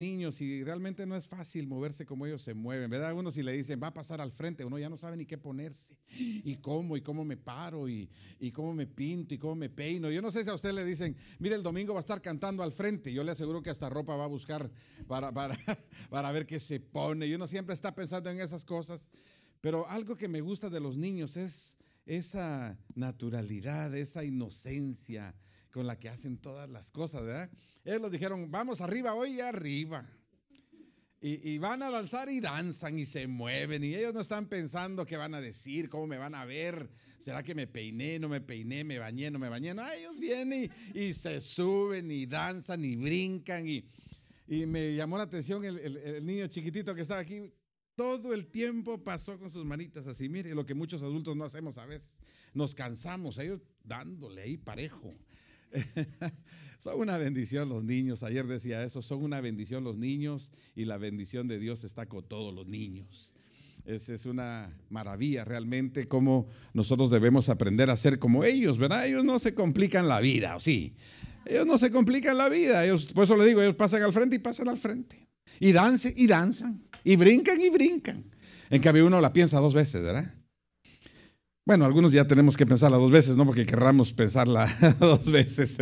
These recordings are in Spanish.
niños y realmente no es fácil moverse como ellos se mueven, ¿verdad? Uno si le dicen va a pasar al frente, uno ya no sabe ni qué ponerse, y cómo, y cómo me paro, y, cómo me pinto, y cómo me peino. Yo no sé si a usted le dicen, mire, el domingo va a estar cantando al frente, yo le aseguro que hasta ropa va a buscar para, para ver qué se pone. Y uno siempre está pensando en esas cosas, pero algo que me gusta de los niños es esa naturalidad, esa inocencia, con la que hacen todas las cosas, ¿verdad? Ellos dijeron, vamos arriba hoy y arriba. Y, van a lanzar y danzan y se mueven y ellos no están pensando qué van a decir, cómo me van a ver, será que me peiné, no me peiné, me bañé, no me bañé. No, ellos vienen y, se suben y danzan y brincan y, me llamó la atención el, el, niño chiquitito que estaba aquí. Todo el tiempo pasó con sus manitas así, mire, lo que muchos adultos no hacemos a veces, nos cansamos, ellos dándole ahí parejo. son una bendición los niños. Ayer decía eso, son una bendición los niños y la bendición de Dios está con todos los niños. esa es una maravilla realmente cómo nosotros debemos aprender a ser como ellos, ¿verdad? Ellos no se complican la vida, ¿o sí? Ellos no se complican la vida. Ellos, por eso le digo, ellos pasan al frente y pasan al frente. Y dancen y danzan. Y brincan y brincan. En cambio uno la piensa dos veces, ¿verdad? Bueno, algunos ya tenemos que pensarla dos veces, ¿no? Porque querramos pensarla dos veces.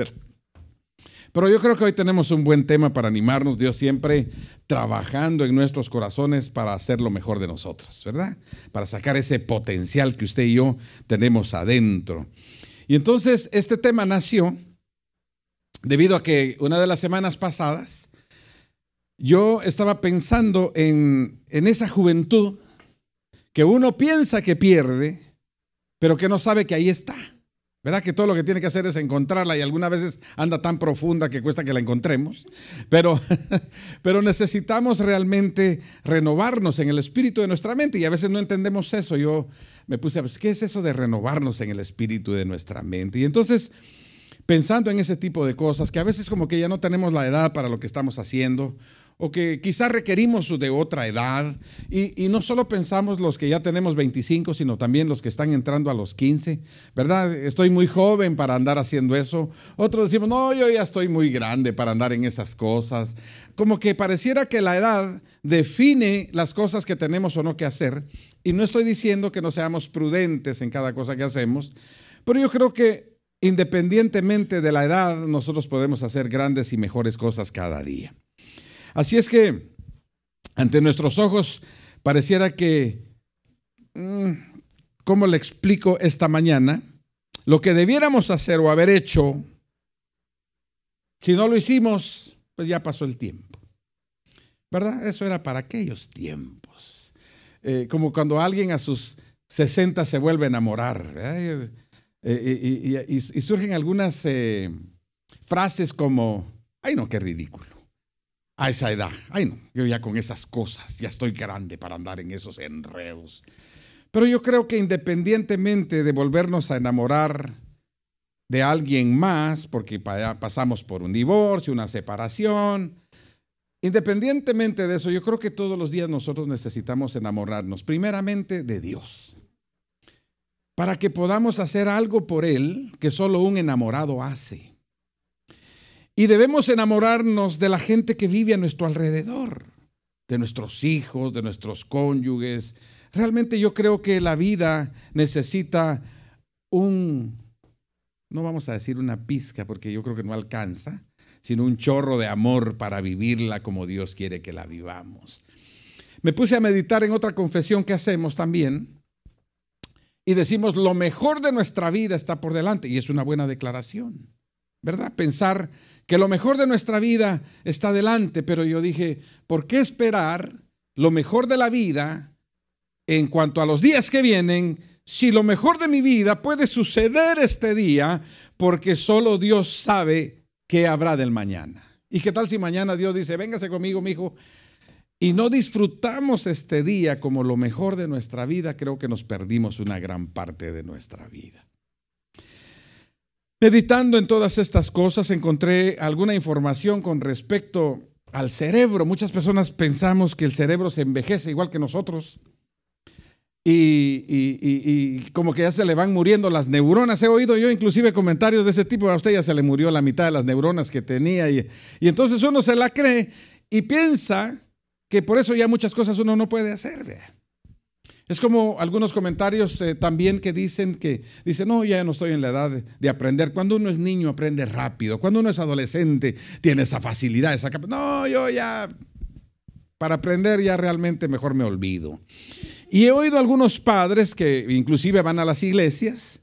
Pero yo creo que hoy tenemos un buen tema para animarnos, Dios siempre trabajando en nuestros corazones para hacer lo mejor de nosotros, ¿verdad? Para sacar ese potencial que usted y yo tenemos adentro. Y entonces este tema nació debido a que una de las semanas pasadas yo estaba pensando en, esa juventud que uno piensa que pierde pero que no sabe que ahí está. ¿Verdad que todo lo que tiene que hacer es encontrarla y algunas veces anda tan profunda que cuesta que la encontremos? Pero, pero necesitamos realmente renovarnos en el espíritu de nuestra mente y a veces no entendemos eso. Yo me puse a ver ¿qué es eso de renovarnos en el espíritu de nuestra mente? Y entonces, pensando en ese tipo de cosas, que a veces como que ya no tenemos la edad para lo que estamos haciendo o que quizás requerimos de otra edad. Y, no solo pensamos los que ya tenemos 25, sino también los que están entrando a los 15, ¿verdad? Estoy muy joven para andar haciendo eso. Otros decimos, no, yo ya estoy muy grande para andar en esas cosas. Como que pareciera que la edad define las cosas que tenemos o no que hacer. Y no estoy diciendo que no seamos prudentes en cada cosa que hacemos, pero yo creo que independientemente de la edad, nosotros podemos hacer grandes y mejores cosas cada día. Así es que ante nuestros ojos pareciera que, mm, ¿cómo le explico esta mañana? Lo que debiéramos hacer o haber hecho, si no lo hicimos, pues ya pasó el tiempo. ¿Verdad? Eso era para aquellos tiempos. Eh, como cuando alguien a sus 60 se vuelve a enamorar. Eh, eh, y, surgen algunas frases como, ay no, qué ridículo a esa edad. Ay, no, yo ya con esas cosas, ya estoy grande para andar en esos enredos. Pero yo creo que independientemente de volvernos a enamorar de alguien más, porque pasamos por un divorcio, una separación, independientemente de eso, yo creo que todos los días nosotros necesitamos enamorarnos, primeramente de Dios, para que podamos hacer algo por Él que solo un enamorado hace. Y debemos enamorarnos de la gente que vive a nuestro alrededor, de nuestros hijos, de nuestros cónyuges. Realmente yo creo que la vida necesita un, no vamos a decir una pizca, porque yo creo que no alcanza, sino un chorro de amor para vivirla como Dios quiere que la vivamos. Me puse a meditar en otra confesión que hacemos también y decimos, lo mejor de nuestra vida está por delante, y es una buena declaración. ¿verdad? Pensar que lo mejor de nuestra vida está delante, pero yo dije, ¿por qué esperar lo mejor de la vida en cuanto a los días que vienen si lo mejor de mi vida puede suceder este día? Porque solo Dios sabe qué habrá del mañana. ¿Y qué tal si mañana Dios dice, véngase conmigo, mi hijo? Y no disfrutamos este día como lo mejor de nuestra vida, creo que nos perdimos una gran parte de nuestra vida. Meditando en todas estas cosas encontré alguna información con respecto al cerebro. Muchas personas pensamos que el cerebro se envejece igual que nosotros. Y, como que ya se le van muriendo las neuronas. He oído yo inclusive comentarios de ese tipo, a usted ya se le murió la mitad de las neuronas que tenía. Y, entonces uno se la cree y piensa que por eso ya muchas cosas uno no puede hacer. Es como algunos comentarios eh, también que dicen que, dicen, no, ya no estoy en la edad de, aprender. Cuando uno es niño aprende rápido, cuando uno es adolescente tiene esa facilidad, esa capacidad. No, yo ya, para aprender ya realmente mejor me olvido. Y he oído algunos padres que inclusive van a las iglesias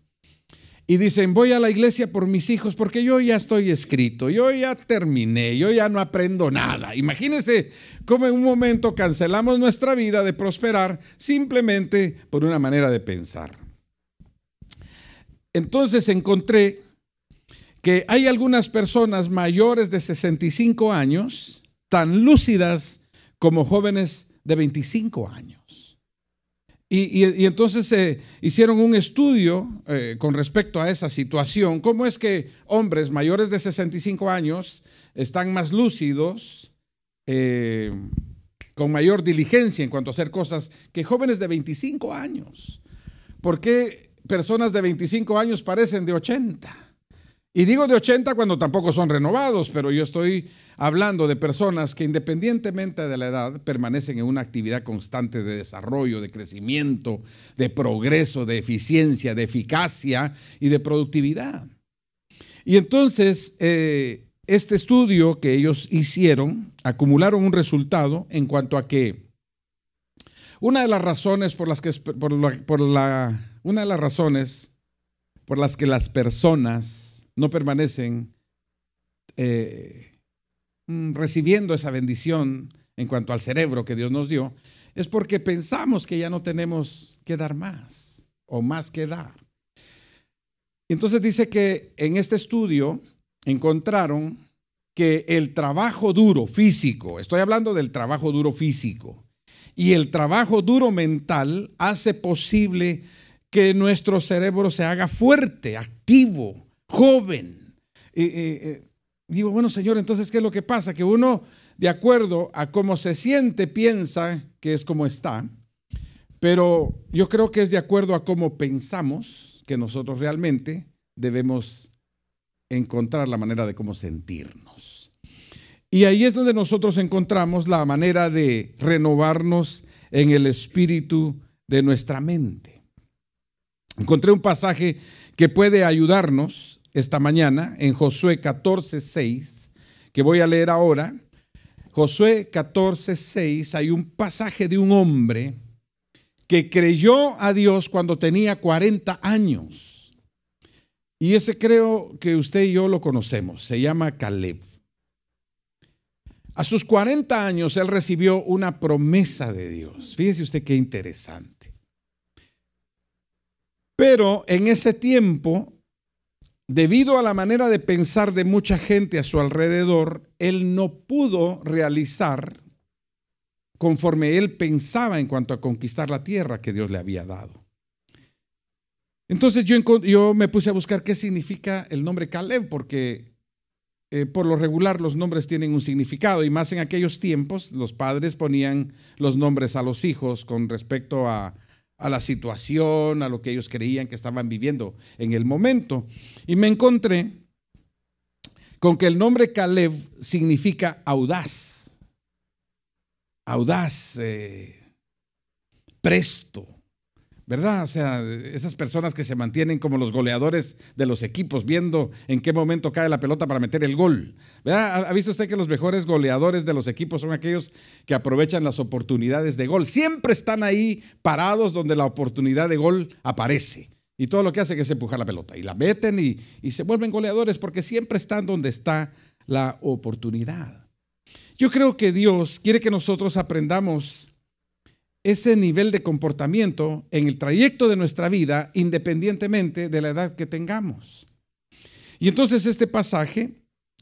y dicen, voy a la iglesia por mis hijos porque yo ya estoy escrito, yo ya terminé, yo ya no aprendo nada. Imagínense cómo en un momento cancelamos nuestra vida de prosperar simplemente por una manera de pensar. Entonces encontré que hay algunas personas mayores de 65 años tan lúcidas como jóvenes de 25 años. Y, entonces se eh, hicieron un estudio eh, con respecto a esa situación. ¿Cómo es que hombres mayores de 65 años están más lúcidos, eh, con mayor diligencia en cuanto a hacer cosas que jóvenes de 25 años? ¿Por qué personas de 25 años parecen de 80? Y digo de 80 cuando tampoco son renovados, pero yo estoy hablando de personas que independientemente de la edad permanecen en una actividad constante de desarrollo, de crecimiento, de progreso, de eficiencia, de eficacia y de productividad. Y entonces, eh, este estudio que ellos hicieron acumularon un resultado en cuanto a que una de las razones por las que una de las razones por las que las personas no permanecen eh, mm, recibiendo esa bendición en cuanto al cerebro que Dios nos dio, es porque pensamos que ya no tenemos que dar más o más que dar. Entonces dice que en este estudio encontraron que el trabajo duro físico, estoy hablando del trabajo duro físico, y el trabajo duro mental hace posible que nuestro cerebro se haga fuerte, activo, joven. digo, bueno, Señor, entonces, ¿qué es lo que pasa? Que uno, de acuerdo a cómo se siente, piensa que es como está, pero yo creo que es de acuerdo a cómo pensamos que nosotros realmente debemos encontrar la manera de cómo sentirnos. Y ahí es donde nosotros encontramos la manera de renovarnos en el espíritu de nuestra mente. Encontré un pasaje que puede ayudarnos esta mañana en Josué 14.6, que voy a leer ahora. Josué 14.6, hay un pasaje de un hombre que creyó a Dios cuando tenía 40 años. Y ese creo que usted y yo lo conocemos, se llama Caleb. A sus 40 años él recibió una promesa de Dios. Fíjese usted qué interesante. Pero en ese tiempo Debido a la manera de pensar de mucha gente a su alrededor, él no pudo realizar conforme él pensaba en cuanto a conquistar la tierra que Dios le había dado. Entonces yo, me puse a buscar qué significa el nombre Caleb, porque eh, por lo regular los nombres tienen un significado, y más en aquellos tiempos los padres ponían los nombres a los hijos con respecto a, a la situación, a lo que ellos creían que estaban viviendo en el momento. Y me encontré con que el nombre Caleb significa audaz, audaz, eh, presto, ¿verdad? O sea, esas personas que se mantienen como los goleadores de los equipos, viendo en qué momento cae la pelota para meter el gol. ¿Verdad? ¿Ha visto usted que los mejores goleadores de los equipos son aquellos que aprovechan las oportunidades de gol? Siempre están ahí parados donde la oportunidad de gol aparece. Y todo lo que hace es empujar la pelota y la meten y, y se vuelven goleadores porque siempre están donde está la oportunidad. Yo creo que Dios quiere que nosotros aprendamos ese nivel de comportamiento en el trayecto de nuestra vida, independientemente de la edad que tengamos. Y entonces este pasaje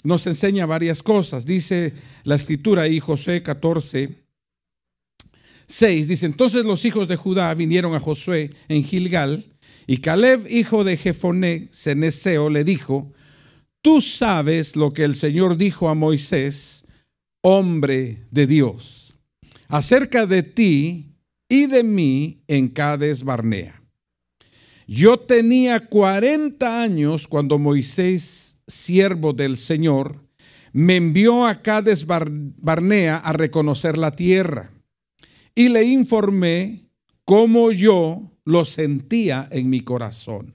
nos enseña varias cosas. Dice la escritura ahí, José 14, 6, dice, entonces los hijos de Judá vinieron a Josué en Gilgal, y Caleb, hijo de Jefoné, Ceneseo, le dijo, tú sabes lo que el Señor dijo a Moisés, hombre de Dios, acerca de ti y de mí en Cades Barnea. Yo tenía 40 años cuando Moisés, siervo del Señor, me envió a Cades Barnea a reconocer la tierra y le informé cómo yo lo sentía en mi corazón.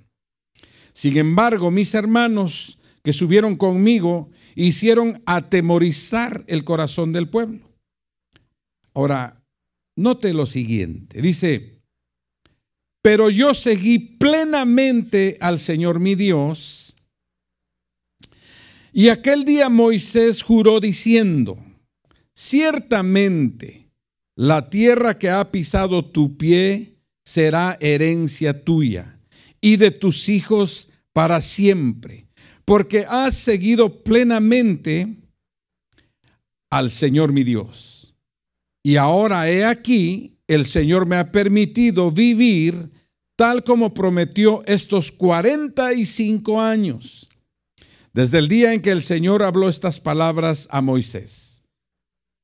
Sin embargo, mis hermanos que subieron conmigo hicieron atemorizar el corazón del pueblo. Ahora, Note lo siguiente, dice, pero yo seguí plenamente al Señor mi Dios. Y aquel día Moisés juró diciendo, ciertamente la tierra que ha pisado tu pie será herencia tuya y de tus hijos para siempre, porque has seguido plenamente al Señor mi Dios. Y ahora he aquí, el Señor me ha permitido vivir tal como prometió estos 45 años, desde el día en que el Señor habló estas palabras a Moisés.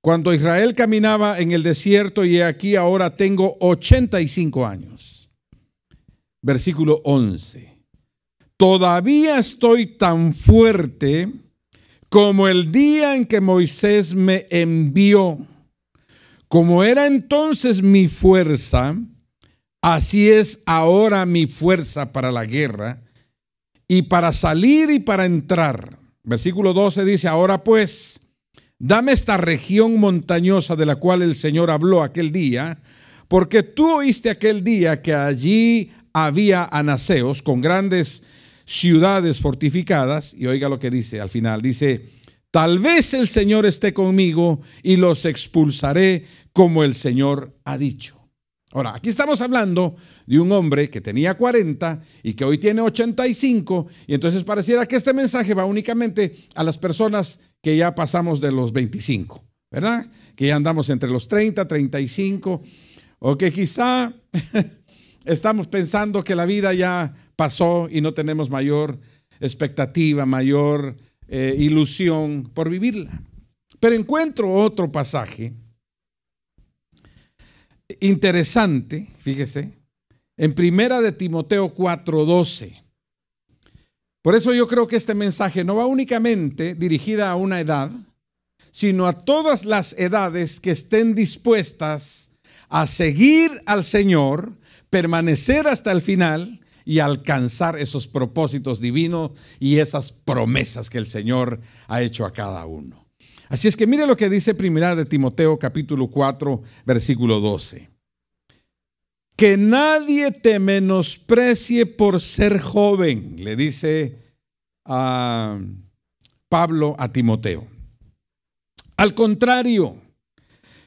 Cuando Israel caminaba en el desierto y aquí ahora tengo 85 años. Versículo 11. Todavía estoy tan fuerte como el día en que Moisés me envió como era entonces mi fuerza, así es ahora mi fuerza para la guerra y para salir y para entrar. Versículo 12 dice, ahora pues, dame esta región montañosa de la cual el Señor habló aquel día, porque tú oíste aquel día que allí había anaseos con grandes ciudades fortificadas, y oiga lo que dice al final, dice, tal vez el Señor esté conmigo y los expulsaré como el Señor ha dicho. Ahora, aquí estamos hablando de un hombre que tenía 40 y que hoy tiene 85, y entonces pareciera que este mensaje va únicamente a las personas que ya pasamos de los 25, ¿verdad? Que ya andamos entre los 30, 35, o que quizá estamos pensando que la vida ya pasó y no tenemos mayor expectativa, mayor eh, ilusión por vivirla. Pero encuentro otro pasaje interesante, fíjese, en primera de Timoteo 4:12. Por eso yo creo que este mensaje no va únicamente dirigida a una edad, sino a todas las edades que estén dispuestas a seguir al Señor, permanecer hasta el final y alcanzar esos propósitos divinos y esas promesas que el Señor ha hecho a cada uno. Así es que mire lo que dice primera de Timoteo capítulo 4 versículo 12. Que nadie te menosprecie por ser joven, le dice ah, Pablo a Timoteo. Al contrario,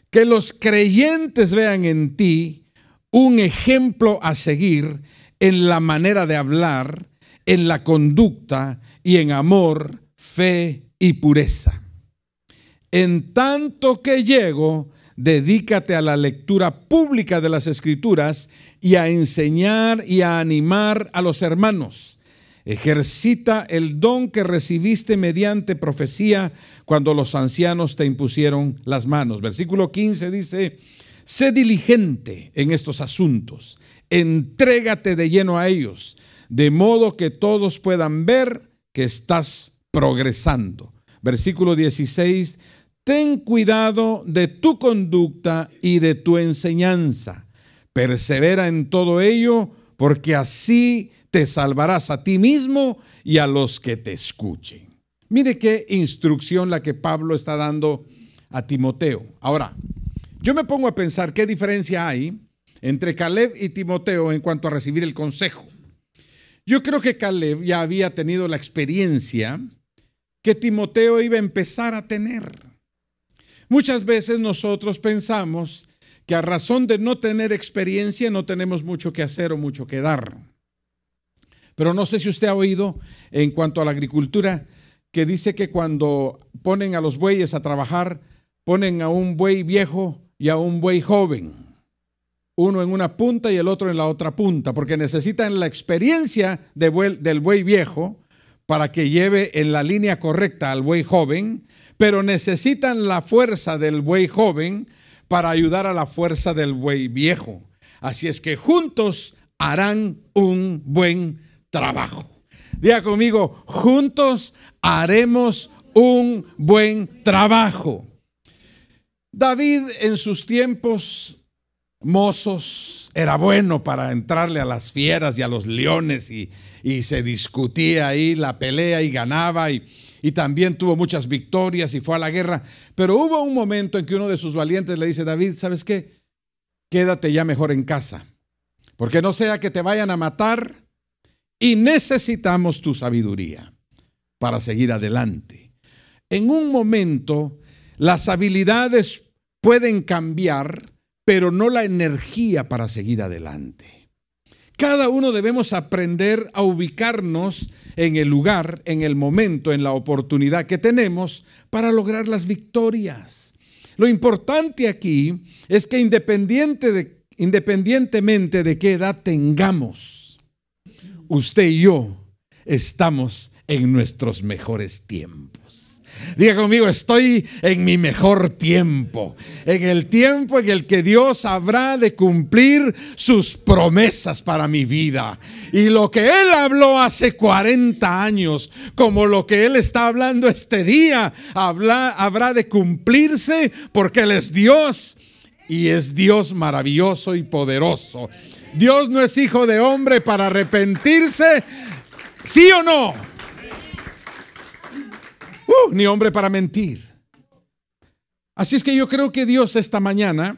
que los creyentes vean en ti un ejemplo a seguir en la manera de hablar, en la conducta y en amor, fe y pureza. En tanto que llego, dedícate a la lectura pública de las escrituras y a enseñar y a animar a los hermanos. Ejercita el don que recibiste mediante profecía cuando los ancianos te impusieron las manos. Versículo 15 dice, sé diligente en estos asuntos, entrégate de lleno a ellos, de modo que todos puedan ver que estás progresando. Versículo 16 ten cuidado de tu conducta y de tu enseñanza. Persevera en todo ello, porque así te salvarás a ti mismo y a los que te escuchen. Mire qué instrucción la que Pablo está dando a Timoteo. Ahora, yo me pongo a pensar qué diferencia hay entre Caleb y Timoteo en cuanto a recibir el consejo. Yo creo que Caleb ya había tenido la experiencia que Timoteo iba a empezar a tener. Muchas veces nosotros pensamos que a razón de no tener experiencia no tenemos mucho que hacer o mucho que dar. Pero no sé si usted ha oído en cuanto a la agricultura que dice que cuando ponen a los bueyes a trabajar, ponen a un buey viejo y a un buey joven, uno en una punta y el otro en la otra punta, porque necesitan la experiencia del buey viejo para que lleve en la línea correcta al buey joven pero necesitan la fuerza del buey joven para ayudar a la fuerza del buey viejo. Así es que juntos harán un buen trabajo. Diga conmigo, juntos haremos un buen trabajo. David en sus tiempos mozos era bueno para entrarle a las fieras y a los leones y, y se discutía ahí la pelea y ganaba y, y también tuvo muchas victorias y fue a la guerra. Pero hubo un momento en que uno de sus valientes le dice, David, ¿sabes qué? Quédate ya mejor en casa, porque no sea que te vayan a matar y necesitamos tu sabiduría para seguir adelante. En un momento, las habilidades pueden cambiar, pero no la energía para seguir adelante. Cada uno debemos aprender a ubicarnos en el lugar, en el momento, en la oportunidad que tenemos para lograr las victorias. Lo importante aquí es que independientemente de qué edad tengamos, usted y yo estamos en nuestros mejores tiempos. Diga conmigo, estoy en mi mejor tiempo, en el tiempo en el que Dios habrá de cumplir sus promesas para mi vida. Y lo que Él habló hace 40 años, como lo que Él está hablando este día, habrá de cumplirse porque Él es Dios y es Dios maravilloso y poderoso. Dios no es hijo de hombre para arrepentirse, sí o no. ¡Uh! ni hombre para mentir. Así es que yo creo que Dios esta mañana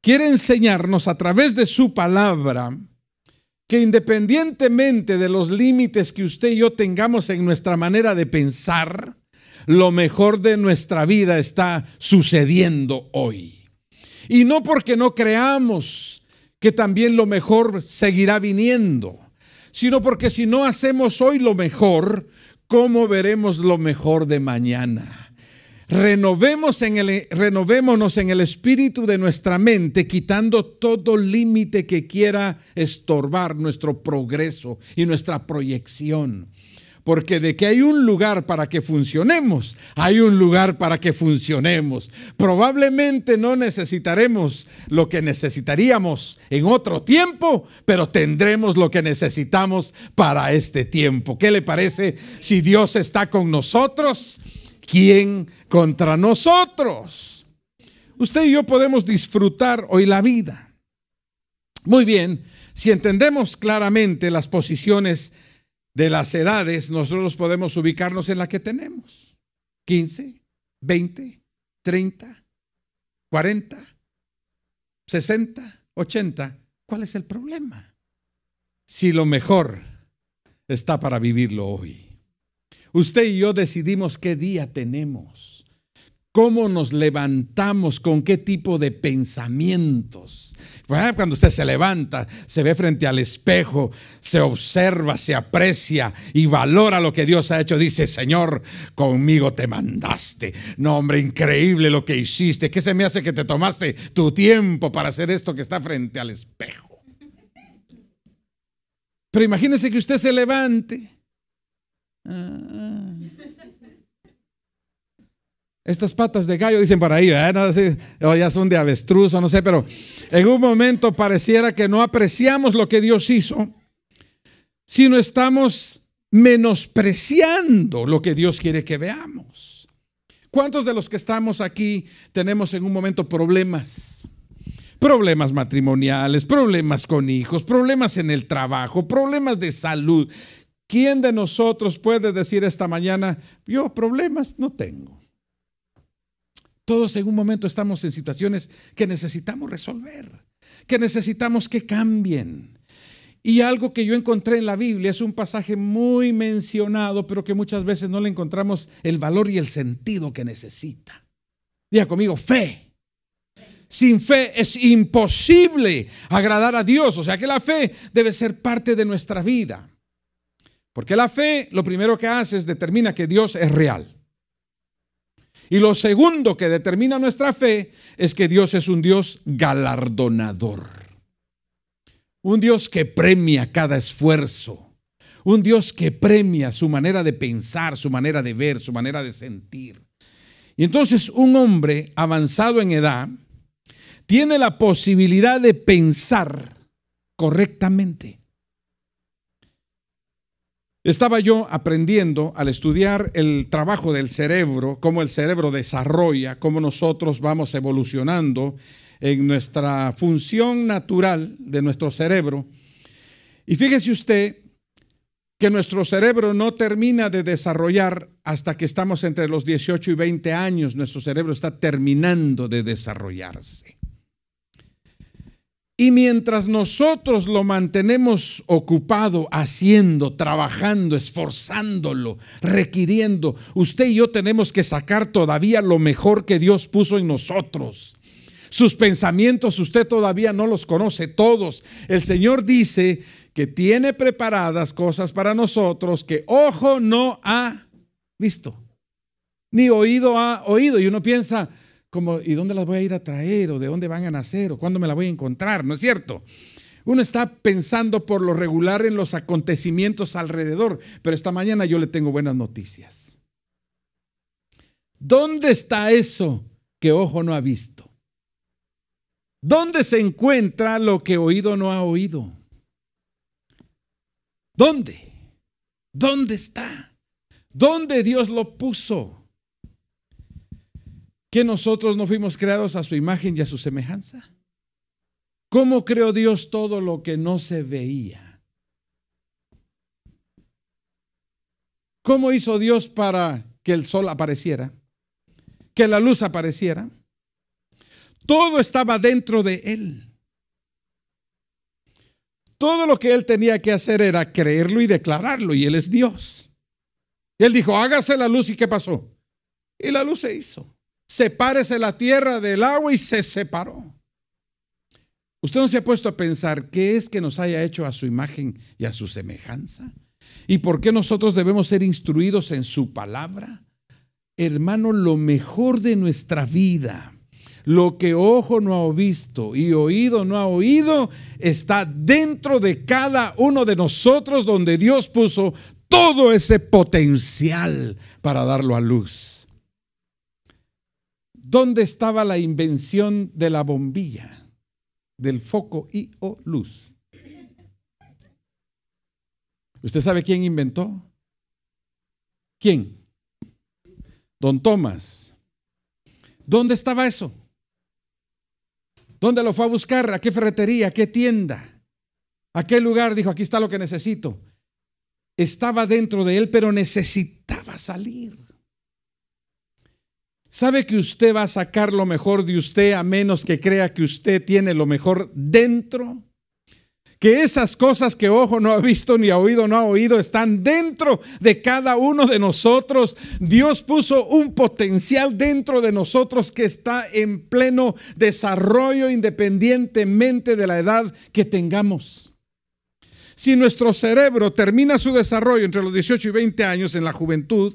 quiere enseñarnos a través de su palabra que independientemente de los límites que usted y yo tengamos en nuestra manera de pensar, lo mejor de nuestra vida está sucediendo hoy. Y no porque no creamos que también lo mejor seguirá viniendo, sino porque si no hacemos hoy lo mejor, ¿Cómo veremos lo mejor de mañana? Renovemos en el, renovémonos en el espíritu de nuestra mente, quitando todo límite que quiera estorbar nuestro progreso y nuestra proyección. Porque de que hay un lugar para que funcionemos, hay un lugar para que funcionemos. Probablemente no necesitaremos lo que necesitaríamos en otro tiempo, pero tendremos lo que necesitamos para este tiempo. ¿Qué le parece si Dios está con nosotros? ¿Quién contra nosotros? Usted y yo podemos disfrutar hoy la vida. Muy bien, si entendemos claramente las posiciones de las edades, nosotros podemos ubicarnos en la que tenemos. 15, 20, 30, 40, 60, 80. ¿Cuál es el problema? Si lo mejor está para vivirlo hoy. Usted y yo decidimos qué día tenemos cómo nos levantamos, con qué tipo de pensamientos. Ah, cuando usted se levanta, se ve frente al espejo, se observa, se aprecia y valora lo que Dios ha hecho. Dice, Señor, conmigo te mandaste. No, hombre, increíble lo que hiciste. ¿Qué se me hace que te tomaste tu tiempo para hacer esto que está frente al espejo? Pero imagínese que usted se levante. Ah, estas patas de gallo dicen por ahí, o ya son de avestruz o no sé, pero en un momento pareciera que no apreciamos lo que Dios hizo, sino estamos menospreciando lo que Dios quiere que veamos. ¿Cuántos de los que estamos aquí tenemos en un momento problemas? problemas matrimoniales, problemas con hijos, problemas en el trabajo, problemas de salud. ¿Quién de nosotros puede decir esta mañana, yo problemas no tengo? Todos en un momento estamos en situaciones que necesitamos resolver, que necesitamos que cambien. Y algo que yo encontré en la Biblia es un pasaje muy mencionado, pero que muchas veces no le encontramos el valor y el sentido que necesita. Diga conmigo, fe sin fe es imposible agradar a Dios. O sea que la fe debe ser parte de nuestra vida. Porque la fe lo primero que hace es determina que Dios es real. Y lo segundo que determina nuestra fe es que Dios es un Dios galardonador. Un Dios que premia cada esfuerzo. Un Dios que premia su manera de pensar, su manera de ver, su manera de sentir. Y entonces un hombre avanzado en edad tiene la posibilidad de pensar correctamente. Estaba yo aprendiendo al estudiar el trabajo del cerebro, cómo el cerebro desarrolla, cómo nosotros vamos evolucionando en nuestra función natural de nuestro cerebro. Y fíjese usted que nuestro cerebro no termina de desarrollar hasta que estamos entre los 18 y 20 años. Nuestro cerebro está terminando de desarrollarse. Y mientras nosotros lo mantenemos ocupado, haciendo, trabajando, esforzándolo, requiriendo, usted y yo tenemos que sacar todavía lo mejor que Dios puso en nosotros. Sus pensamientos usted todavía no los conoce todos. El Señor dice que tiene preparadas cosas para nosotros que ojo no ha visto, ni oído ha oído. Y uno piensa, ¿y dónde las voy a ir a traer? ¿O de dónde van a nacer? ¿O cuándo me las voy a encontrar? ¿No es cierto? Uno está pensando por lo regular en los acontecimientos alrededor, pero esta mañana yo le tengo buenas noticias. ¿Dónde está eso que ojo no ha visto? ¿Dónde se encuentra lo que oído no ha oído? ¿Dónde? ¿Dónde está? ¿Dónde Dios lo puso? nosotros no fuimos creados a su imagen y a su semejanza? ¿Cómo creó Dios todo lo que no se veía? ¿Cómo hizo Dios para que el sol apareciera? Que la luz apareciera? Todo estaba dentro de él. Todo lo que él tenía que hacer era creerlo y declararlo, y él es Dios. Y él dijo, hágase la luz, ¿y qué pasó? Y la luz se hizo sepárese la tierra del agua y se separó. Usted no se ha puesto a pensar qué es que nos haya hecho a su imagen y a su semejanza. ¿Y por qué nosotros debemos ser instruidos en su palabra? Hermano, lo mejor de nuestra vida, lo que ojo no ha visto y oído no ha oído, está dentro de cada uno de nosotros donde Dios puso todo ese potencial para darlo a luz. ¿Dónde estaba la invención de la bombilla, del foco y o luz? ¿Usted sabe quién inventó? ¿Quién? Don Tomás. ¿Dónde estaba eso? ¿Dónde lo fue a buscar? ¿A qué ferretería? ¿A qué tienda? ¿A qué lugar? Dijo, aquí está lo que necesito. Estaba dentro de él, pero necesitaba salir. ¿Sabe que usted va a sacar lo mejor de usted a menos que crea que usted tiene lo mejor dentro? Que esas cosas que ojo no ha visto ni ha oído no ha oído están dentro de cada uno de nosotros. Dios puso un potencial dentro de nosotros que está en pleno desarrollo independientemente de la edad que tengamos. Si nuestro cerebro termina su desarrollo entre los 18 y 20 años en la juventud,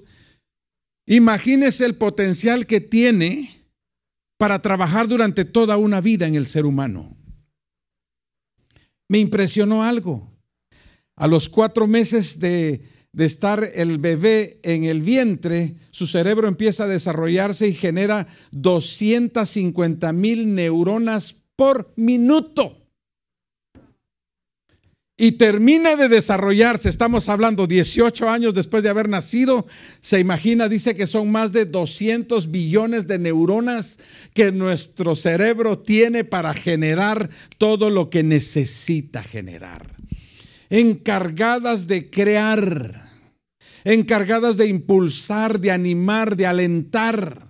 Imagínese el potencial que tiene para trabajar durante toda una vida en el ser humano. Me impresionó algo. A los cuatro meses de, de estar el bebé en el vientre, su cerebro empieza a desarrollarse y genera 250 mil neuronas por minuto y termina de desarrollarse, estamos hablando 18 años después de haber nacido, se imagina, dice que son más de 200 billones de neuronas que nuestro cerebro tiene para generar todo lo que necesita generar. Encargadas de crear, encargadas de impulsar, de animar, de alentar.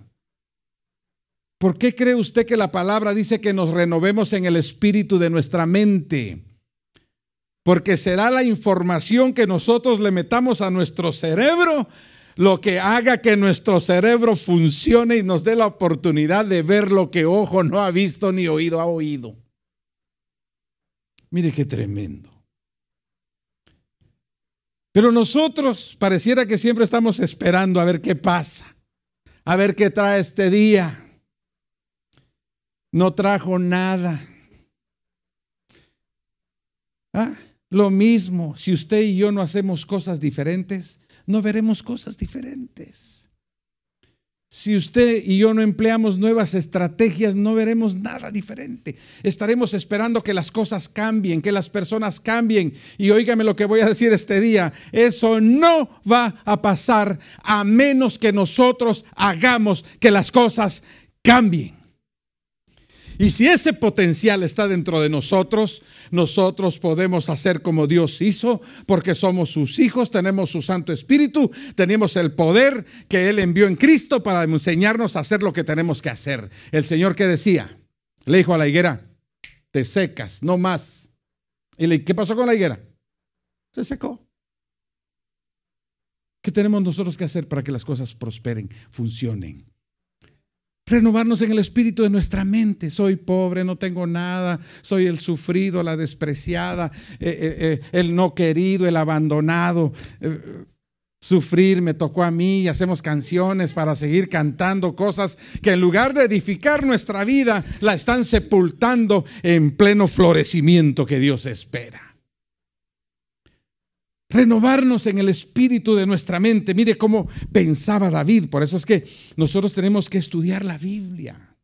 ¿Por qué cree usted que la palabra dice que nos renovemos en el espíritu de nuestra mente? porque será la información que nosotros le metamos a nuestro cerebro lo que haga que nuestro cerebro funcione y nos dé la oportunidad de ver lo que ojo no ha visto ni oído ha oído. Mire qué tremendo. Pero nosotros pareciera que siempre estamos esperando a ver qué pasa, a ver qué trae este día. No trajo nada. ¿Ah? Lo mismo, si usted y yo no hacemos cosas diferentes, no veremos cosas diferentes. Si usted y yo no empleamos nuevas estrategias, no veremos nada diferente. Estaremos esperando que las cosas cambien, que las personas cambien. Y óigame lo que voy a decir este día, eso no va a pasar a menos que nosotros hagamos que las cosas cambien. Y si ese potencial está dentro de nosotros, nosotros podemos hacer como Dios hizo, porque somos sus hijos, tenemos su Santo Espíritu, tenemos el poder que Él envió en Cristo para enseñarnos a hacer lo que tenemos que hacer. El Señor que decía, le dijo a la higuera, te secas, no más. ¿Y le, qué pasó con la higuera? Se secó. ¿Qué tenemos nosotros que hacer para que las cosas prosperen, funcionen? Renovarnos en el espíritu de nuestra mente. Soy pobre, no tengo nada, soy el sufrido, la despreciada, eh, eh, eh, el no querido, el abandonado. sufrir me tocó a mí y hacemos canciones para seguir cantando cosas que en lugar de edificar nuestra vida, la están sepultando en pleno florecimiento que Dios espera renovarnos en el espíritu de nuestra mente. Mire cómo pensaba David, por eso es que nosotros tenemos que estudiar la Biblia.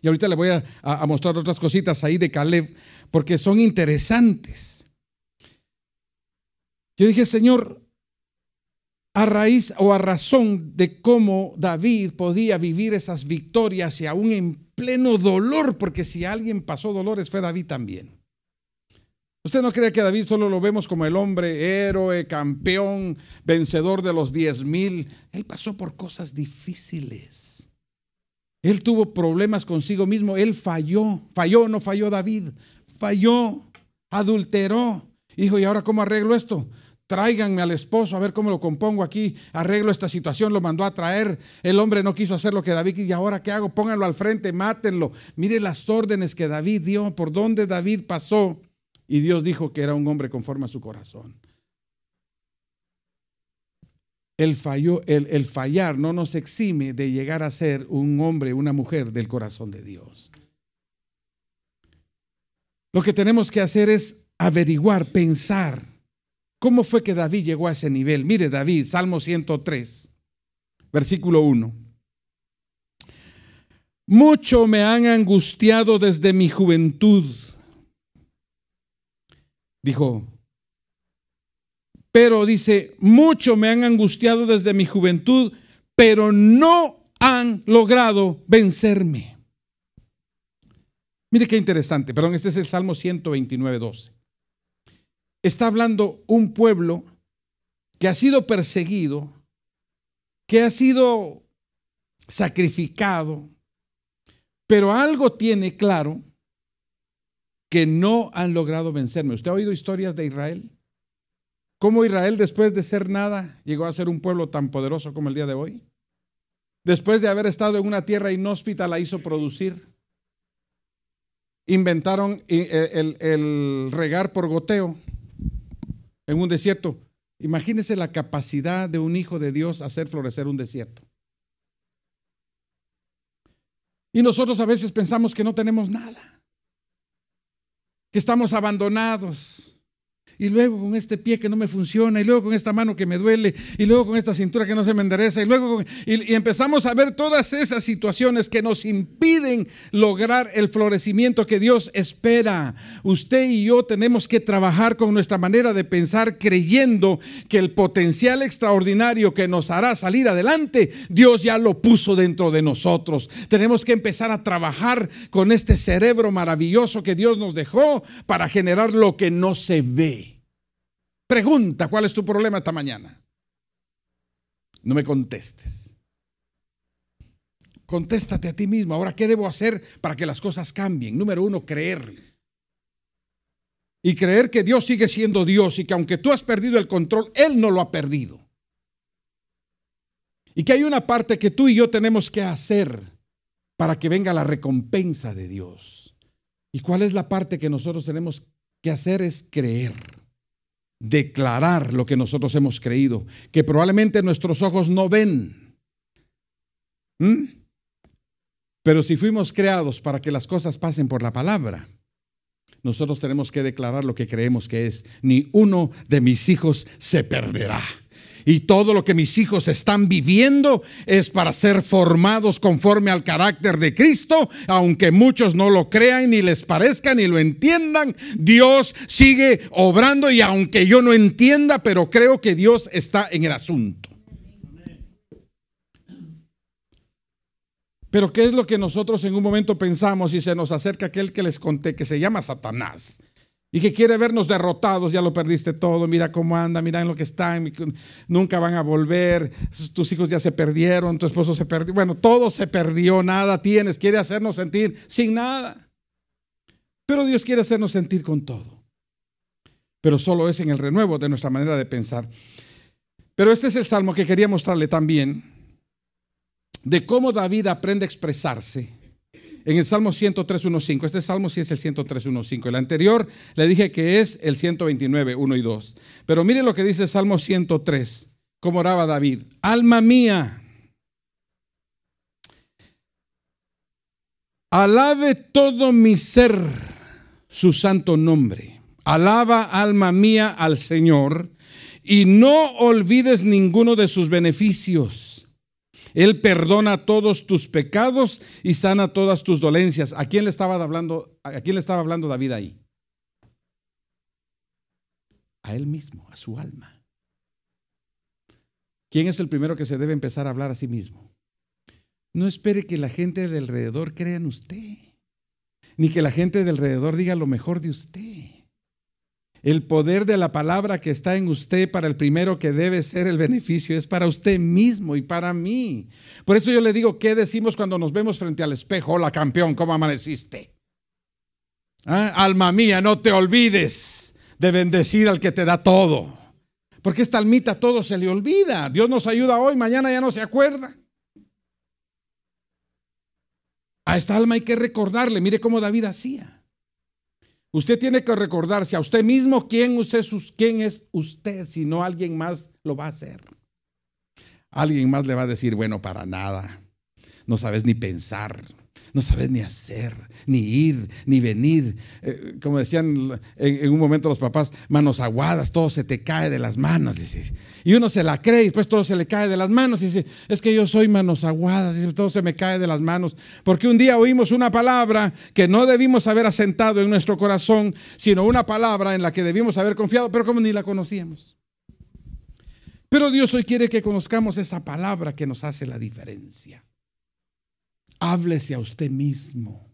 Y ahorita le voy a, mostrar otras cositas ahí de Caleb, porque son interesantes. Yo dije, Señor, a raíz o a razón de cómo David podía vivir esas victorias y aún en pleno dolor, porque si alguien pasó dolores fue David también. Usted no cree que David solo lo vemos como el hombre héroe, campeón, vencedor de los diez mil. Él pasó por cosas difíciles. Él tuvo problemas consigo mismo. Él falló. Falló, no falló David. Falló, adulteró. Dijo, ¿y ahora cómo arreglo esto? tráiganme al esposo, a ver cómo lo compongo aquí, arreglo esta situación, lo mandó a traer, el hombre no quiso hacer lo que David y ahora qué hago, pónganlo al frente, mátenlo. Mire las órdenes que David dio, por dónde David pasó y Dios dijo que era un hombre conforme a su corazón. El, el, fallar no nos exime de llegar a ser un hombre, una mujer del corazón de Dios. Lo que tenemos que hacer es averiguar, pensar, cómo fue que David llegó a ese nivel. Mire David, Salmo 103, versículo 1. Mucho me han angustiado desde mi juventud dijo. Pero dice, mucho me han angustiado desde mi juventud, pero no han logrado vencerme. Mire qué interesante, perdón, este es el Salmo 129, 12. Está hablando un pueblo que ha sido perseguido, que ha sido sacrificado, pero algo tiene claro que no han logrado vencerme. ¿Usted ha oído historias de Israel? ¿Cómo Israel después de ser nada llegó a ser un pueblo tan poderoso como el día de hoy? Después de haber estado en una tierra inhóspita la hizo producir. Inventaron eh, eh, el, regar por goteo en un desierto. Imagínese la capacidad de un hijo de Dios hacer florecer un desierto. Y nosotros a veces pensamos que no tenemos nada que estamos abandonados, y luego con este pie que no me funciona, y luego con esta mano que me duele, y luego con esta cintura que no se me endereza, y luego y empezamos a ver todas esas situaciones que nos impiden lograr el florecimiento que Dios espera. Usted y yo tenemos que trabajar con nuestra manera de pensar creyendo que el potencial extraordinario que nos hará salir adelante, Dios ya lo puso dentro de nosotros. Tenemos que empezar a trabajar con este cerebro maravilloso que Dios nos dejó para generar lo que no se ve. Pregunta, ¿cuál es tu problema esta mañana? No me contestes. Contéstate a ti mismo. Ahora, ¿qué debo hacer para que las cosas cambien? Número uno, creer. Y creer que Dios sigue siendo Dios y que aunque tú has perdido el control, Él no lo ha perdido. Y que hay una parte que tú y yo tenemos que hacer para que venga la recompensa de Dios. ¿Y cuál es la parte que nosotros tenemos que hacer? Es creer declarar lo que nosotros hemos creído, que probablemente nuestros ojos no ven. ¿Mm? Pero si fuimos creados para que las cosas pasen por la palabra, nosotros tenemos que declarar lo que creemos que es. Ni uno de mis hijos se perderá, y todo lo que mis hijos están viviendo es para ser formados conforme al carácter de Cristo, aunque muchos no lo crean ni les parezca ni lo entiendan, Dios sigue obrando y aunque yo no entienda, pero creo que Dios está en el asunto. Pero ¿qué es lo que nosotros en un momento pensamos y se nos acerca aquel que les conté que se llama Satanás? y que quiere vernos derrotados, ya lo perdiste todo, mira cómo anda, mira en lo que están, nunca van a volver, tus hijos ya se perdieron, tu esposo se perdió, bueno, todo se perdió, nada tienes, quiere hacernos sentir sin nada. Pero Dios quiere hacernos sentir con todo. Pero solo es en el renuevo de nuestra manera de pensar. Pero este es el salmo que quería mostrarle también de cómo David aprende a expresarse en el Salmo 103, 5. Este Salmo sí es el 103, 1, 5. El anterior le dije que es el 129, 1 y 2. Pero mire lo que dice el Salmo 103, como oraba David. Alma mía, alabe todo mi ser su santo nombre. Alaba, alma mía, al Señor, y no olvides ninguno de sus beneficios él perdona todos tus pecados y sana todas tus dolencias. ¿A quién le estaba hablando, a quién le estaba hablando David ahí? A él mismo, a su alma. ¿Quién es el primero que se debe empezar a hablar a sí mismo? No espere que la gente del alrededor crea en usted, ni que la gente de alrededor diga lo mejor de usted. El poder de la palabra que está en usted para el primero que debe ser el beneficio es para usted mismo y para mí. Por eso yo le digo, ¿qué decimos cuando nos vemos frente al espejo? Hola campeón, ¿cómo amaneciste? ¿Ah? Alma mía, no te olvides de bendecir al que te da todo. Porque esta almita todo se le olvida. Dios nos ayuda hoy, mañana ya no se acuerda. A esta alma hay que recordarle, mire cómo David hacía. Usted tiene que recordarse a usted mismo quién, sus, quién es usted, si no alguien más lo va a hacer. Alguien más le va a decir, bueno, para nada, no sabes ni pensar, no sabes ni hacer, ni ir, ni venir. Eh, como decían en, un momento los papás, manos aguadas, todo se te cae de las manos. Y uno se la cree y después todo se le cae de las manos y dice, es que yo soy manos aguadas, y todo se me cae de las manos. Porque un día oímos una palabra que no debimos haber asentado en nuestro corazón, sino una palabra en la que debimos haber confiado, pero como ni la conocíamos. Pero Dios hoy quiere que conozcamos esa palabra que nos hace la diferencia. Háblese a usted mismo.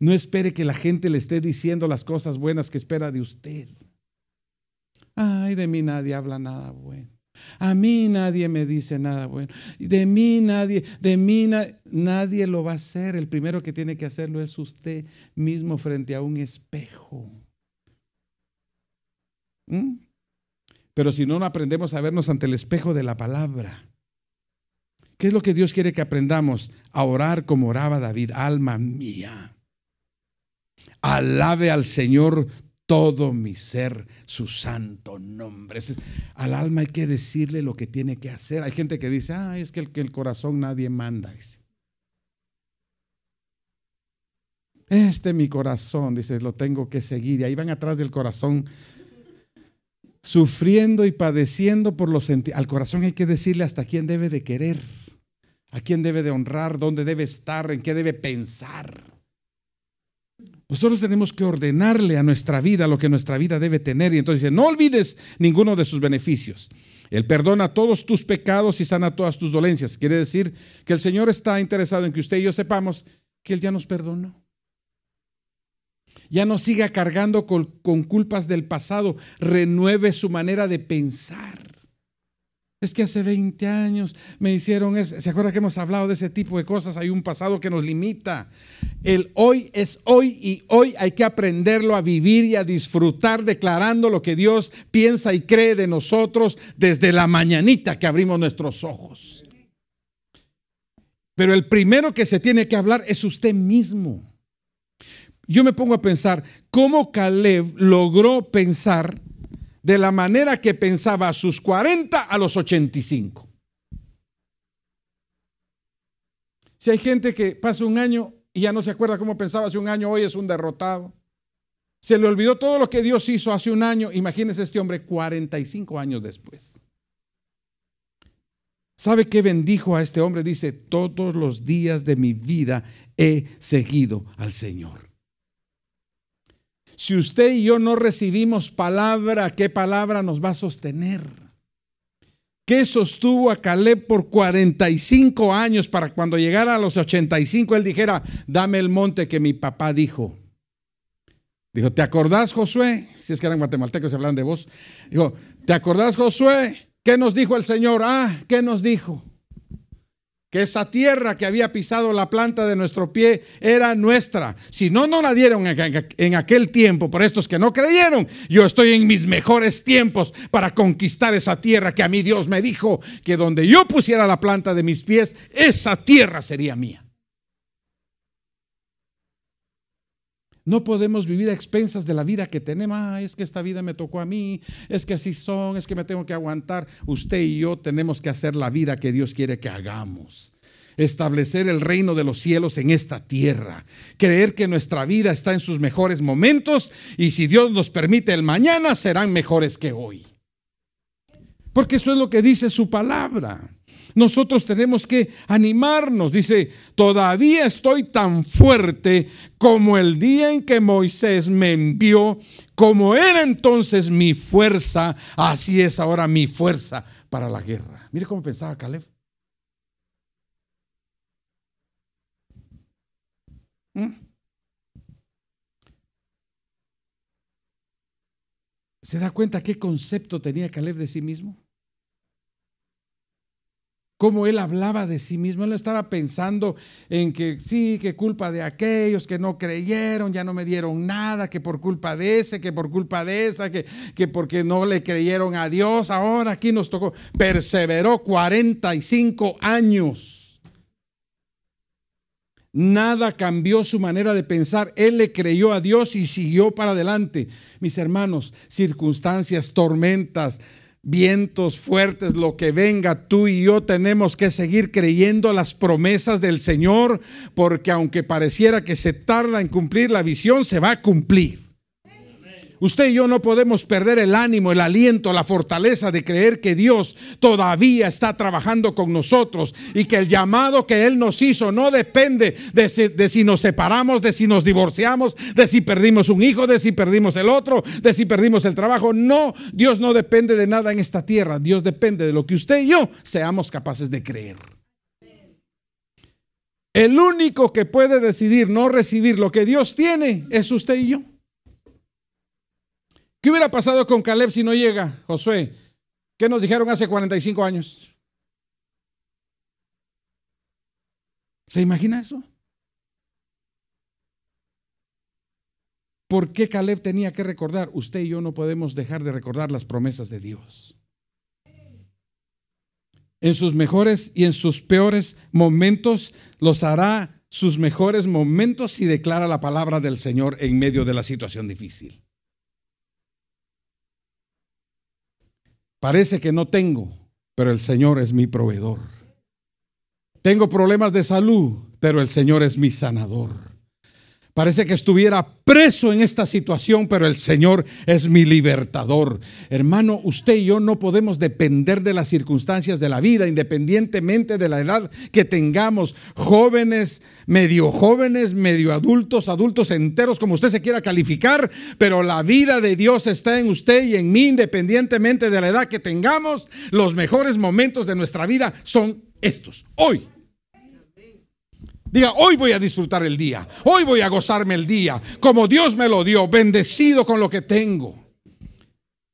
No espere que la gente le esté diciendo las cosas buenas que espera de usted. Ay, de mí nadie habla nada bueno. A mí nadie me dice nada bueno. De mí nadie, de mí nadie lo va a hacer. El primero que tiene que hacerlo es usted mismo frente a un espejo. ¿Mm? Pero si no aprendemos a vernos ante el espejo de la palabra. ¿Qué es lo que Dios quiere que aprendamos? A orar como oraba David, alma mía. Alabe al Señor todo mi ser su santo nombre. Al alma hay que decirle lo que tiene que hacer. Hay gente que dice, ah, es que el, corazón nadie manda. Este mi corazón, dice, lo tengo que seguir. Y ahí van atrás del corazón, sufriendo y padeciendo por los Al corazón hay que decirle hasta quién debe de querer, a quién debe de honrar, dónde debe estar, en qué debe pensar. Nosotros tenemos que ordenarle a nuestra vida lo que nuestra vida debe tener. Y entonces dice, no olvides ninguno de sus beneficios. Él perdona todos tus pecados y sana todas tus dolencias. Quiere decir que el Señor está interesado en que usted y yo sepamos que Él ya nos perdonó. Ya no siga cargando con, con culpas del pasado. Renueve su manera de pensar. Es que hace 20 años me hicieron eso. ¿Se acuerda que hemos hablado de ese tipo de cosas? Hay un pasado que nos limita. El hoy es hoy y hoy hay que aprenderlo a vivir y a disfrutar declarando lo que Dios piensa y cree de nosotros desde la mañanita que abrimos nuestros ojos. Pero el primero que se tiene que hablar es usted mismo. Yo me pongo a pensar cómo Caleb logró pensar de la manera que pensaba a sus 40 a los 85. Si hay gente que pasa un año y ya no se acuerda cómo pensaba hace un año, hoy es un derrotado. Se le olvidó todo lo que Dios hizo hace un año. Imagínese este hombre 45 años después. ¿Sabe qué bendijo a este hombre? Dice, todos los días de mi vida he seguido al Señor. Si usted y yo no recibimos palabra, ¿qué palabra nos va a sostener? ¿Qué sostuvo a Caleb por 45 años para cuando llegara a los 85 él dijera, dame el monte que mi papá dijo? Dijo, ¿te acordás, Josué? Si es que eran guatemaltecos se hablan de vos. Dijo, ¿te acordás, Josué? ¿Qué nos dijo el Señor? Ah, ¿qué nos dijo? que esa tierra que había pisado la planta de nuestro pie era nuestra. Si no, no la dieron en aquel tiempo por estos que no creyeron. Yo estoy en mis mejores tiempos para conquistar esa tierra que a mí Dios me dijo que donde yo pusiera la planta de mis pies, esa tierra sería mía. No podemos vivir a expensas de la vida que tenemos. Ah, es que esta vida me tocó a mí, es que así son, es que me tengo que aguantar. Usted y yo tenemos que hacer la vida que Dios quiere que hagamos. Establecer el reino de los cielos en esta tierra. Creer que nuestra vida está en sus mejores momentos y si Dios nos permite el mañana serán mejores que hoy. Porque eso es lo que dice su palabra. Nosotros tenemos que animarnos. Dice, todavía estoy tan fuerte como el día en que Moisés me envió, como era entonces mi fuerza, así es ahora mi fuerza para la guerra. Mire cómo pensaba Caleb. ¿Mm? ¿Se da cuenta qué concepto tenía Caleb de sí mismo? como él hablaba de sí mismo. Él estaba pensando en que sí, que culpa de aquellos que no creyeron, ya no me dieron nada, que por culpa de ese, que por culpa de esa, que, que porque no le creyeron a Dios, ahora aquí nos tocó. Perseveró 45 años. Nada cambió su manera de pensar. Él le creyó a Dios y siguió para adelante. Mis hermanos, circunstancias, tormentas, vientos fuertes, lo que venga, tú y yo tenemos que seguir creyendo las promesas del Señor, porque aunque pareciera que se tarda en cumplir la visión, se va a cumplir. Usted y yo no podemos perder el ánimo, el aliento, la fortaleza de creer que Dios todavía está trabajando con nosotros y que el llamado que Él nos hizo no depende de si, nos separamos, de si nos divorciamos, de si perdimos un hijo, de si perdimos el otro, de si perdimos el trabajo. No, Dios no depende de nada en esta tierra. Dios depende de lo que usted y yo seamos capaces de creer. El único que puede decidir no recibir lo que Dios tiene es usted y yo. ¿Qué hubiera pasado con Caleb si no llega, Josué? ¿Qué nos dijeron hace 45 años? ¿Se imagina eso? ¿Por qué Caleb tenía que recordar? Usted y yo no podemos dejar de recordar las promesas de Dios. En sus mejores y en sus peores momentos los hará sus mejores momentos si declara la palabra del Señor en medio de la situación difícil. Parece que no tengo, pero el Señor es mi proveedor. Tengo problemas de salud, pero el Señor es mi sanador. Parece que estuviera preso en esta situación, pero el Señor es mi libertador. Hermano, usted y yo no podemos depender de las circunstancias de la vida, independientemente de la edad que tengamos, jóvenes, medio jóvenes, medio adultos, adultos enteros, como usted se quiera calificar, pero la vida de Dios está en usted y en mí, independientemente de la edad que tengamos. Los mejores momentos de nuestra vida son estos, hoy. Diga, hoy voy a disfrutar el día, hoy voy a gozarme el día, como Dios me lo dio, bendecido con lo que tengo.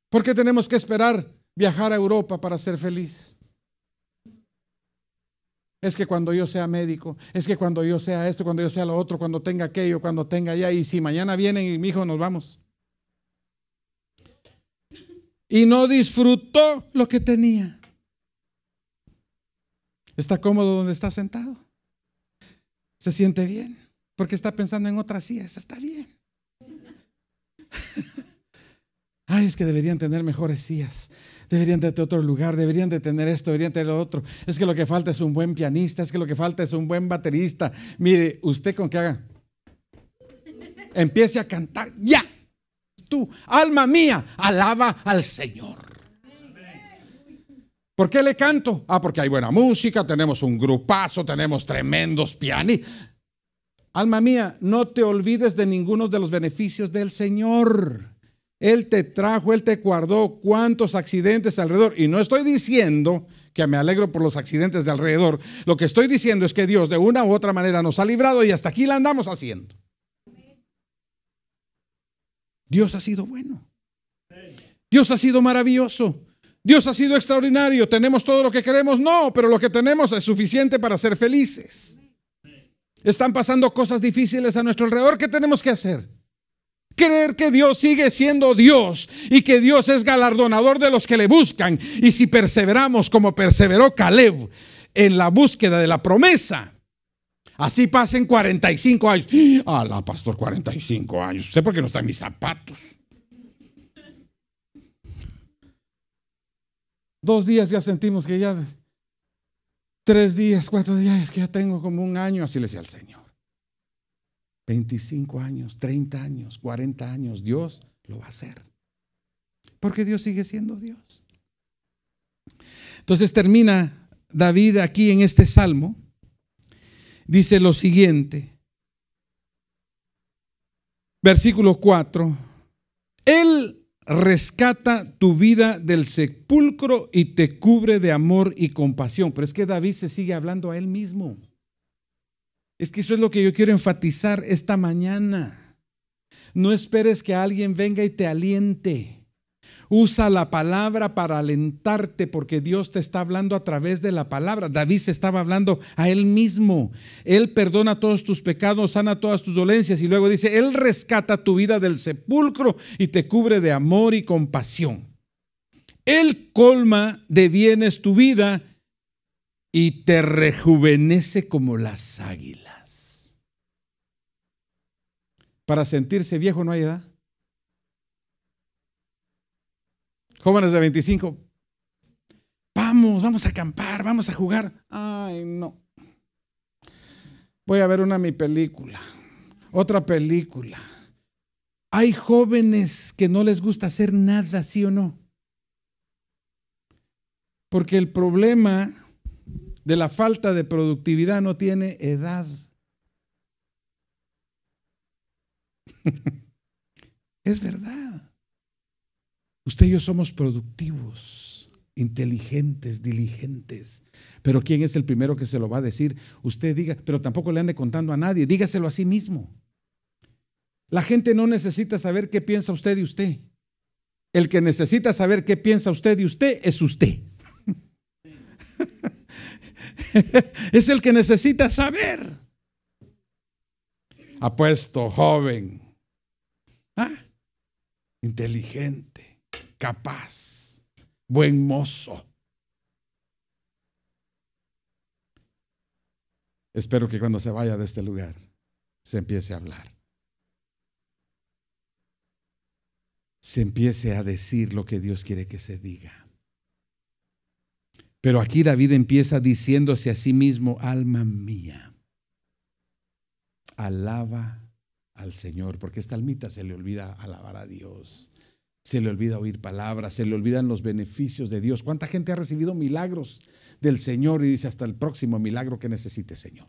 ¿Por qué tenemos que esperar viajar a Europa para ser feliz? Es que cuando yo sea médico, es que cuando yo sea esto, cuando yo sea lo otro, cuando tenga aquello, cuando tenga allá, y si mañana vienen y mi hijo nos vamos. Y no disfrutó lo que tenía. Está cómodo donde está sentado se siente bien, porque está pensando en otras sillas, está bien. Ay, es que deberían tener mejores sillas, deberían de tener otro lugar, deberían de tener esto, deberían de tener lo otro. Es que lo que falta es un buen pianista, es que lo que falta es un buen baterista. Mire, usted con que haga, empiece a cantar ya. Tú, alma mía, alaba al Señor. ¿Por qué le canto? Ah, porque hay buena música, tenemos un grupazo, tenemos tremendos pianos Alma mía, no te olvides de ninguno de los beneficios del Señor. Él te trajo, Él te guardó cuántos accidentes alrededor. Y no estoy diciendo que me alegro por los accidentes de alrededor. Lo que estoy diciendo es que Dios de una u otra manera nos ha librado y hasta aquí la andamos haciendo. Dios ha sido bueno. Dios ha sido maravilloso. Dios ha sido extraordinario, tenemos todo lo que queremos. No, pero lo que tenemos es suficiente para ser felices. Están pasando cosas difíciles a nuestro alrededor. ¿Qué tenemos que hacer? Creer que Dios sigue siendo Dios y que Dios es galardonador de los que le buscan. Y si perseveramos como perseveró Caleb en la búsqueda de la promesa, así pasen 45 años. Ala ah, pastor, 45 años! ¿Usted por qué no está en mis zapatos? Dos días ya sentimos que ya, tres días, cuatro días, que ya tengo como un año, así le decía al Señor. 25 años, 30 años, 40 años, Dios lo va a hacer. Porque Dios sigue siendo Dios. Entonces termina David aquí en este salmo. Dice lo siguiente. Versículo cuatro Él rescata tu vida del sepulcro y te cubre de amor y compasión. Pero es que David se sigue hablando a él mismo. Es que eso es lo que yo quiero enfatizar esta mañana. No esperes que alguien venga y te aliente. Usa la palabra para alentarte porque Dios te está hablando a través de la palabra. David se estaba hablando a él mismo. Él perdona todos tus pecados, sana todas tus dolencias y luego dice, Él rescata tu vida del sepulcro y te cubre de amor y compasión. Él colma de bienes tu vida y te rejuvenece como las águilas. Para sentirse viejo no hay edad. Jóvenes de 25, vamos, vamos a acampar, vamos a jugar. Ay, no. Voy a ver una mi película, otra película. Hay jóvenes que no les gusta hacer nada, sí o no. Porque el problema de la falta de productividad no tiene edad. es verdad. Usted y yo somos productivos, inteligentes, diligentes. Pero ¿quién es el primero que se lo va a decir? Usted diga, pero tampoco le ande contando a nadie, dígaselo a sí mismo. La gente no necesita saber qué piensa usted y usted. El que necesita saber qué piensa usted y usted es usted. es el que necesita saber. Apuesto, joven. Ah, inteligente capaz, buen mozo. Espero que cuando se vaya de este lugar se empiece a hablar. Se empiece a decir lo que Dios quiere que se diga. Pero aquí David empieza diciéndose a sí mismo, alma mía, alaba al Señor, porque esta almita se le olvida alabar a Dios, se le olvida oír palabras, se le olvidan los beneficios de Dios. ¿Cuánta gente ha recibido milagros del Señor y dice hasta el próximo milagro que necesite, Señor?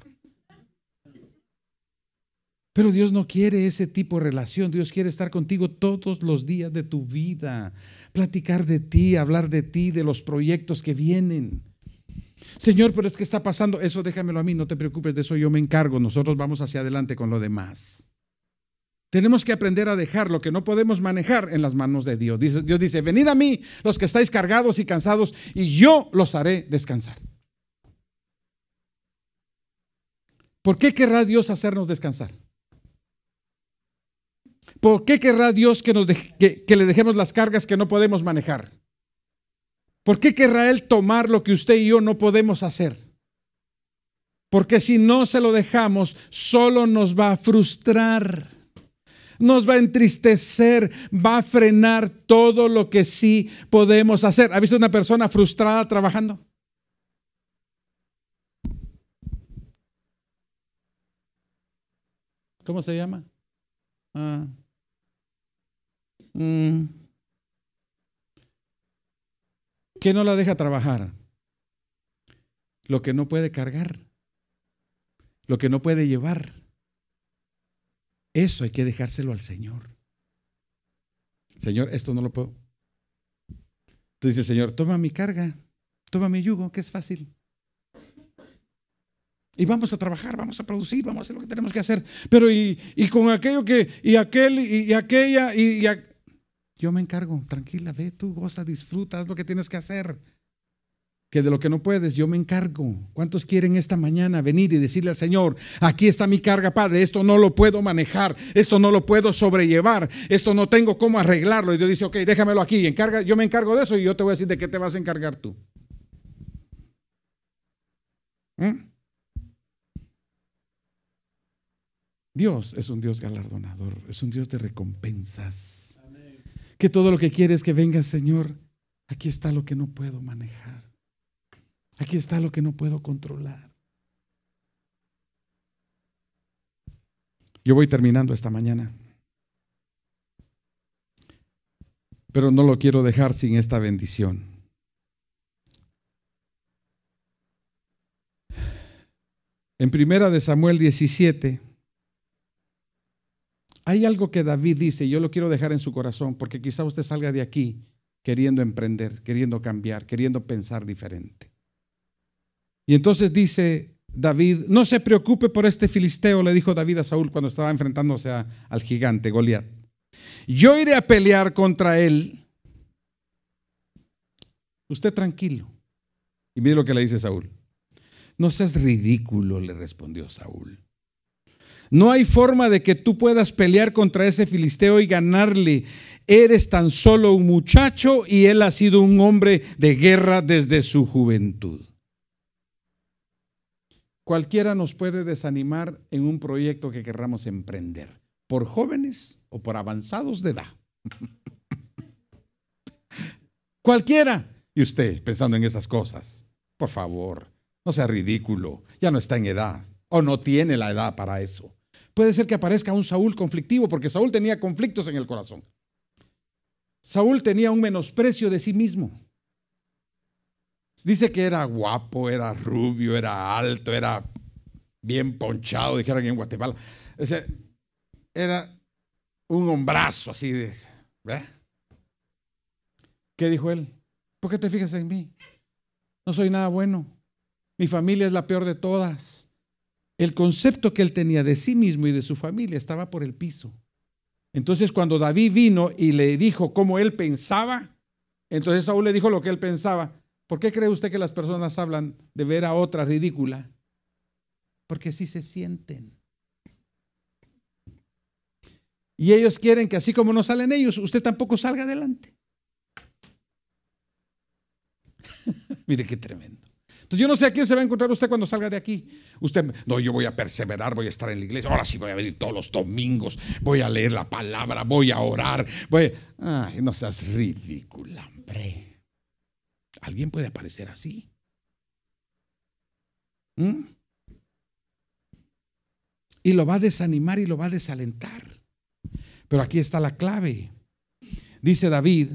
Pero Dios no quiere ese tipo de relación. Dios quiere estar contigo todos los días de tu vida, platicar de ti, hablar de ti, de los proyectos que vienen. Señor, pero es que está pasando eso, déjamelo a mí, no te preocupes de eso, yo me encargo, nosotros vamos hacia adelante con lo demás. Tenemos que aprender a dejar lo que no podemos manejar en las manos de Dios. Dios dice, venid a mí los que estáis cargados y cansados, y yo los haré descansar. ¿Por qué querrá Dios hacernos descansar? ¿Por qué querrá Dios que, nos le dejemos las cargas que no podemos manejar? ¿Por qué querrá Él tomar lo que usted y yo no podemos hacer? Porque si no se lo dejamos, solo nos va a frustrar nos va a entristecer, va a frenar todo lo que sí podemos hacer. ¿Ha visto una persona frustrada trabajando? ¿Cómo se llama? Ah. Mm. ¿Qué no la deja trabajar? Lo que no puede cargar, lo que no puede llevar eso hay que dejárselo al Señor. Señor, esto no lo puedo. Entonces dice, Señor, toma mi carga, toma mi yugo, que es fácil. Y vamos a trabajar, vamos a producir, vamos a hacer lo que tenemos que hacer. Pero y, con aquello que, y aquel, y, aquella, y, yo me encargo, tranquila, ve tú, goza, disfruta, haz lo que tienes que hacer que de lo que no puedes yo me encargo. ¿Cuántos quieren esta mañana venir y decirle al Señor, aquí está mi carga, Padre, esto no lo puedo manejar, esto no lo puedo sobrellevar, esto no tengo cómo arreglarlo? Y Dios dice, ok, déjamelo aquí, yo me encargo de eso y yo te voy a decir de qué te vas a encargar tú. ¿Eh? Dios es un Dios galardonador, es un Dios de recompensas. Que todo lo que quieres que venga, Señor, aquí está lo que no puedo manejar. Aquí está lo que no puedo controlar. Yo voy terminando esta mañana. Pero no lo quiero dejar sin esta bendición. En primera de Samuel 17 hay algo que David dice, y yo lo quiero dejar en su corazón, porque quizá usted salga de aquí queriendo emprender, queriendo cambiar, queriendo pensar diferente. Y entonces dice David, no se preocupe por este filisteo, le dijo David a Saúl cuando estaba enfrentándose al gigante Goliat. Yo iré a pelear contra él. Usted tranquilo. Y mire lo que le dice Saúl. No seas ridículo, le respondió Saúl. No hay forma de que tú puedas pelear contra ese filisteo y ganarle. Eres tan solo un muchacho y él ha sido un hombre de guerra desde su juventud. Cualquiera nos puede desanimar en un proyecto que querramos emprender, por jóvenes o por avanzados de edad. Cualquiera. Y usted pensando en esas cosas, por favor, no sea ridículo, ya no está en edad o no tiene la edad para eso. Puede ser que aparezca un Saúl conflictivo, porque Saúl tenía conflictos en el corazón. Saúl tenía un menosprecio de sí mismo. Dice que era guapo, era rubio, era alto, era bien ponchado, dijeron en Guatemala. ese era un hombrazo así de. ¿Qué dijo él? ¿Por qué te fijas en mí? No soy nada bueno. Mi familia es la peor de todas. El concepto que él tenía de sí mismo y de su familia estaba por el piso. Entonces cuando David vino y le dijo cómo él pensaba, entonces Saúl le dijo lo que él pensaba. ¿Por qué cree usted que las personas hablan de ver a otra ridícula? Porque si se sienten. Y ellos quieren que así como no salen ellos, usted tampoco salga adelante. Mire qué tremendo. Entonces yo no sé a quién se va a encontrar usted cuando salga de aquí. Usted, no, yo voy a perseverar, voy a estar en la iglesia. Ahora sí voy a venir todos los domingos, voy a leer la palabra, voy a orar, voy Ay, no seas ridícula, hombre. Alguien puede aparecer así. ¿Mm? Y lo va a desanimar y lo va a desalentar. Pero aquí está la clave. Dice David,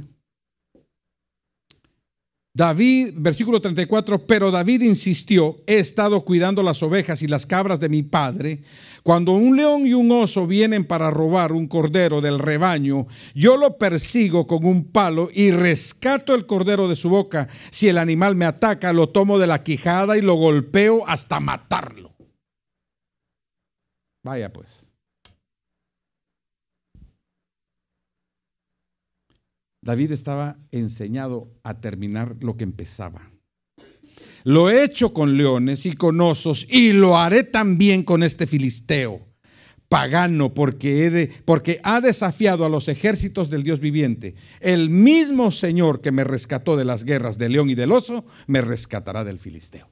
David, versículo 34, pero David insistió, he estado cuidando las ovejas y las cabras de mi padre, cuando un león y un oso vienen para robar un cordero del rebaño, yo lo persigo con un palo y rescato el cordero de su boca. Si el animal me ataca, lo tomo de la quijada y lo golpeo hasta matarlo. Vaya pues. David estaba enseñado a terminar lo que empezaba. Lo he hecho con leones y con osos y lo haré también con este filisteo, pagano, porque, ha desafiado a los ejércitos del Dios viviente. El mismo Señor que me rescató de las guerras del león y del oso, me rescatará del filisteo.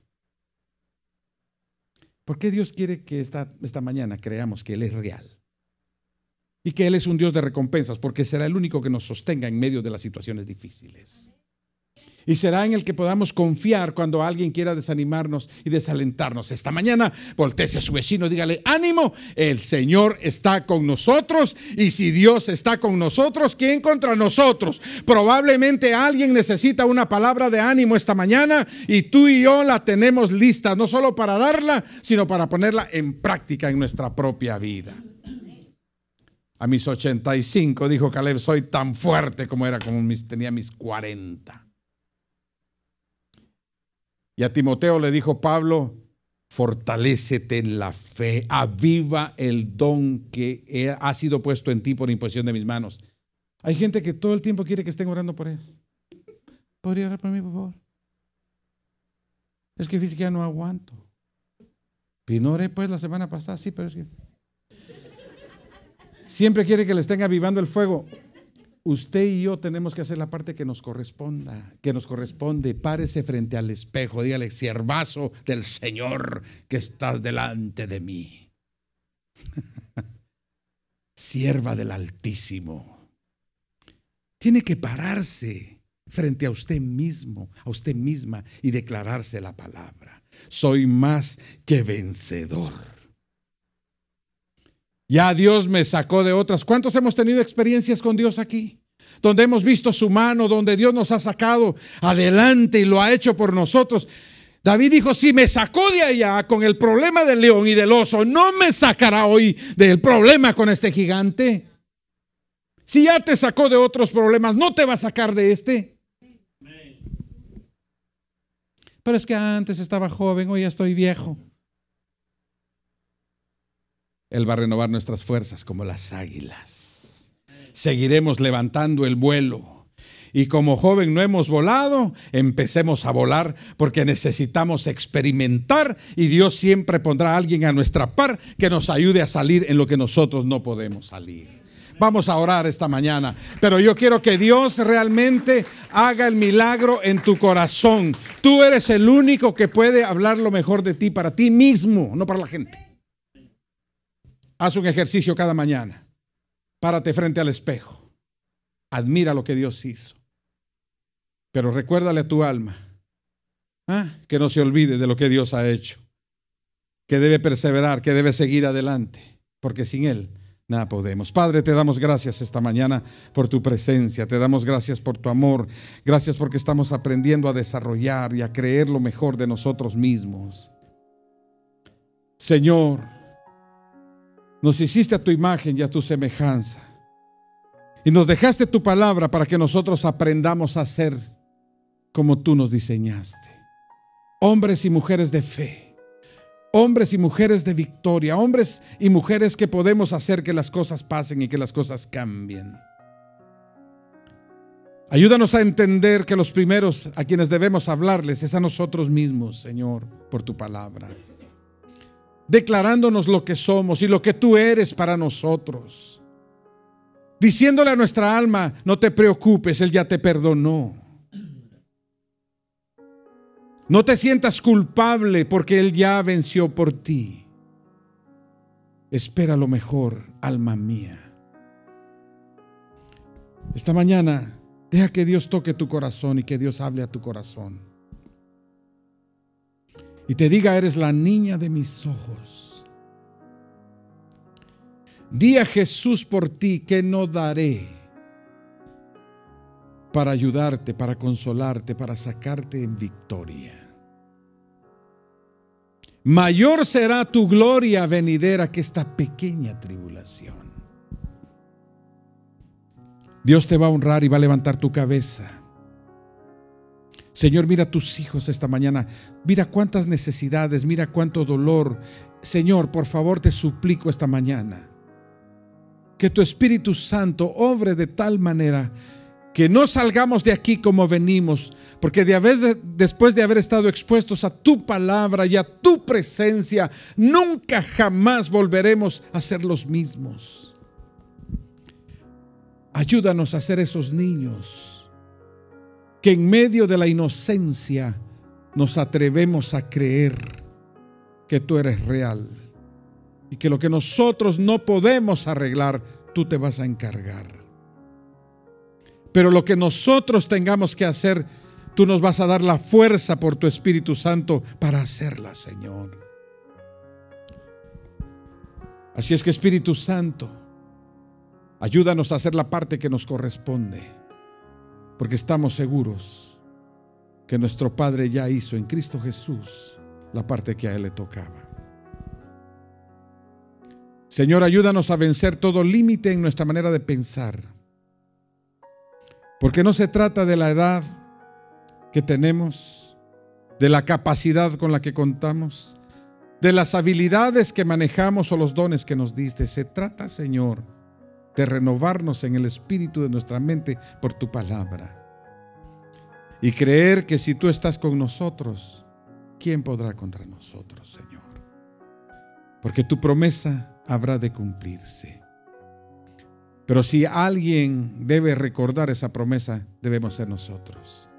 ¿Por qué Dios quiere que esta mañana creamos que Él es real? Y que Él es un Dios de recompensas, porque será el único que nos sostenga en medio de las situaciones difíciles. Y será en el que podamos confiar cuando alguien quiera desanimarnos y desalentarnos. Esta mañana, voltese a su vecino, dígale, ánimo, el Señor está con nosotros. Y si Dios está con nosotros, ¿quién contra nosotros? Probablemente alguien necesita una palabra de ánimo esta mañana y tú y yo la tenemos lista, no solo para darla, sino para ponerla en práctica en nuestra propia vida. A mis 85, dijo Caleb, soy tan fuerte como era como tenía mis 40. Y a Timoteo le dijo Pablo, fortalécete en la fe, aviva el don que ha sido puesto en ti por imposición de mis manos. Hay gente que todo el tiempo quiere que estén orando por él. ¿Podría orar por mí, por favor? Es que física no aguanto. Y no oré pues la semana pasada, sí, pero es que... Siempre quiere que le estén avivando el fuego usted y yo tenemos que hacer la parte que nos corresponda, que nos corresponde. Párese frente al espejo, dígale, siervazo del Señor que estás delante de mí. Sierva del Altísimo. Tiene que pararse frente a usted mismo, a usted misma y declararse la palabra. Soy más que vencedor. Ya Dios me sacó de otras. ¿Cuántos hemos tenido experiencias con Dios aquí? Donde hemos visto su mano, donde Dios nos ha sacado adelante y lo ha hecho por nosotros. David dijo, si me sacó de allá con el problema del león y del oso, no me sacará hoy del problema con este gigante. Si ya te sacó de otros problemas, no te va a sacar de este. Pero es que antes estaba joven, hoy ya estoy viejo. Él va a renovar nuestras fuerzas como las águilas. Seguiremos levantando el vuelo. Y como joven no hemos volado, empecemos a volar porque necesitamos experimentar y Dios siempre pondrá a alguien a nuestra par que nos ayude a salir en lo que nosotros no podemos salir. Vamos a orar esta mañana. Pero yo quiero que Dios realmente haga el milagro en tu corazón. Tú eres el único que puede hablar lo mejor de ti para ti mismo, no para la gente. Haz un ejercicio cada mañana. Párate frente al espejo. Admira lo que Dios hizo. Pero recuérdale a tu alma ah, que no se olvide de lo que Dios ha hecho. Que debe perseverar, que debe seguir adelante. Porque sin Él nada podemos. Padre, te damos gracias esta mañana por tu presencia. Te damos gracias por tu amor. Gracias porque estamos aprendiendo a desarrollar y a creer lo mejor de nosotros mismos. Señor. Nos hiciste a tu imagen y a tu semejanza. Y nos dejaste tu palabra para que nosotros aprendamos a ser como tú nos diseñaste. Hombres y mujeres de fe. Hombres y mujeres de victoria. Hombres y mujeres que podemos hacer que las cosas pasen y que las cosas cambien. Ayúdanos a entender que los primeros a quienes debemos hablarles es a nosotros mismos, Señor, por tu palabra declarándonos lo que somos y lo que tú eres para nosotros. Diciéndole a nuestra alma, no te preocupes, Él ya te perdonó. No te sientas culpable porque Él ya venció por ti. Espera lo mejor, alma mía. Esta mañana, deja que Dios toque tu corazón y que Dios hable a tu corazón y te diga, eres la niña de mis ojos. Di a Jesús por ti que no daré para ayudarte, para consolarte, para sacarte en victoria. Mayor será tu gloria venidera que esta pequeña tribulación. Dios te va a honrar y va a levantar tu cabeza. Señor, mira tus hijos esta mañana. Mira cuántas necesidades, mira cuánto dolor. Señor, por favor te suplico esta mañana. Que tu Espíritu Santo obre de tal manera que no salgamos de aquí como venimos, porque de después de haber estado expuestos a tu palabra y a tu presencia, nunca jamás volveremos a ser los mismos. Ayúdanos a ser esos niños que en medio de la inocencia nos atrevemos a creer que tú eres real y que lo que nosotros no podemos arreglar, tú te vas a encargar. Pero lo que nosotros tengamos que hacer, tú nos vas a dar la fuerza por tu Espíritu Santo para hacerla, Señor. Así es que Espíritu Santo, ayúdanos a hacer la parte que nos corresponde porque estamos seguros que nuestro Padre ya hizo en Cristo Jesús la parte que a Él le tocaba. Señor, ayúdanos a vencer todo límite en nuestra manera de pensar, porque no se trata de la edad que tenemos, de la capacidad con la que contamos, de las habilidades que manejamos o los dones que nos diste. Se trata, Señor, de renovarnos en el espíritu de nuestra mente por tu palabra. Y creer que si tú estás con nosotros, ¿quién podrá contra nosotros, Señor? Porque tu promesa habrá de cumplirse. Pero si alguien debe recordar esa promesa, debemos ser nosotros.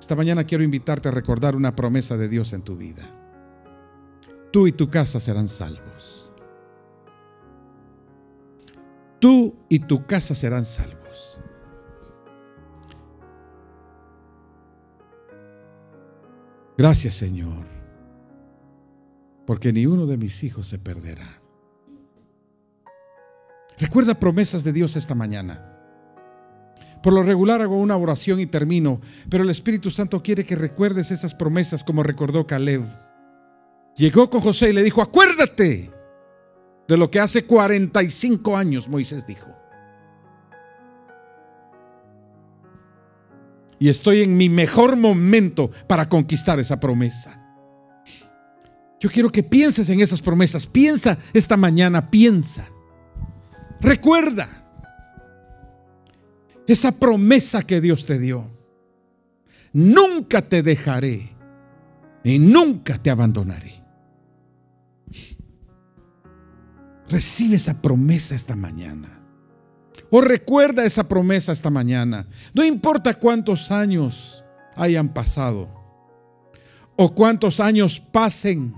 Esta mañana quiero invitarte a recordar una promesa de Dios en tu vida. Tú y tu casa serán salvos tú y tu casa serán salvos. Gracias Señor, porque ni uno de mis hijos se perderá. Recuerda promesas de Dios esta mañana. Por lo regular hago una oración y termino, pero el Espíritu Santo quiere que recuerdes esas promesas como recordó Caleb. Llegó con José y le dijo, acuérdate de lo que hace 45 años Moisés dijo. Y estoy en mi mejor momento para conquistar esa promesa. Yo quiero que pienses en esas promesas. Piensa esta mañana, piensa. Recuerda esa promesa que Dios te dio. Nunca te dejaré y nunca te abandonaré. Recibe esa promesa esta mañana. O recuerda esa promesa esta mañana. No importa cuántos años hayan pasado. O cuántos años pasen.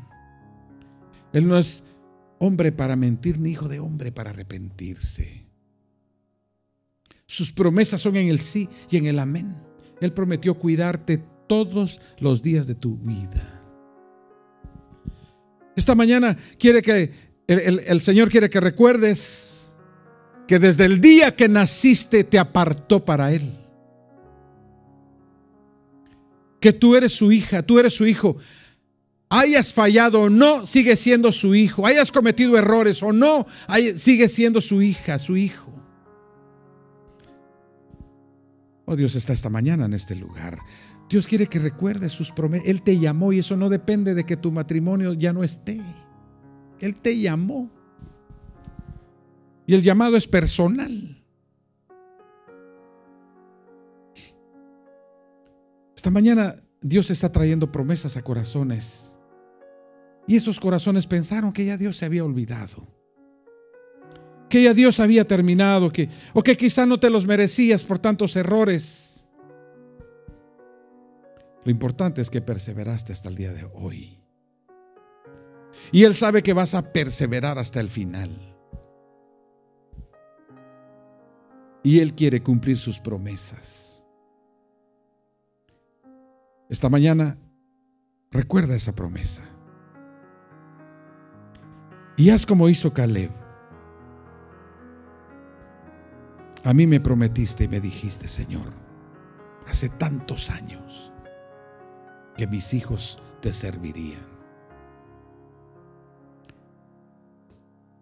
Él no es hombre para mentir ni hijo de hombre para arrepentirse. Sus promesas son en el sí y en el amén. Él prometió cuidarte todos los días de tu vida. Esta mañana quiere que el, Señor quiere que recuerdes que desde el día que naciste te apartó para Él. Que tú eres su hija, tú eres su hijo. Hayas fallado o no, sigue siendo su hijo. Hayas cometido errores o no, sigue siendo su hija, su hijo. Oh, Dios está esta mañana en este lugar. Dios quiere que recuerdes sus promesas. Él te llamó y eso no depende de que tu matrimonio ya no esté. Él te llamó. Y el llamado es personal. Esta mañana Dios está trayendo promesas a corazones. Y estos corazones pensaron que ya Dios se había olvidado. Que ya Dios había terminado. Que, o que quizá no te los merecías por tantos errores. Lo importante es que perseveraste hasta el día de hoy. Y Él sabe que vas a perseverar hasta el final. Y Él quiere cumplir sus promesas. Esta mañana, recuerda esa promesa. Y haz como hizo Caleb. A mí me prometiste y me dijiste, Señor, hace tantos años que mis hijos te servirían.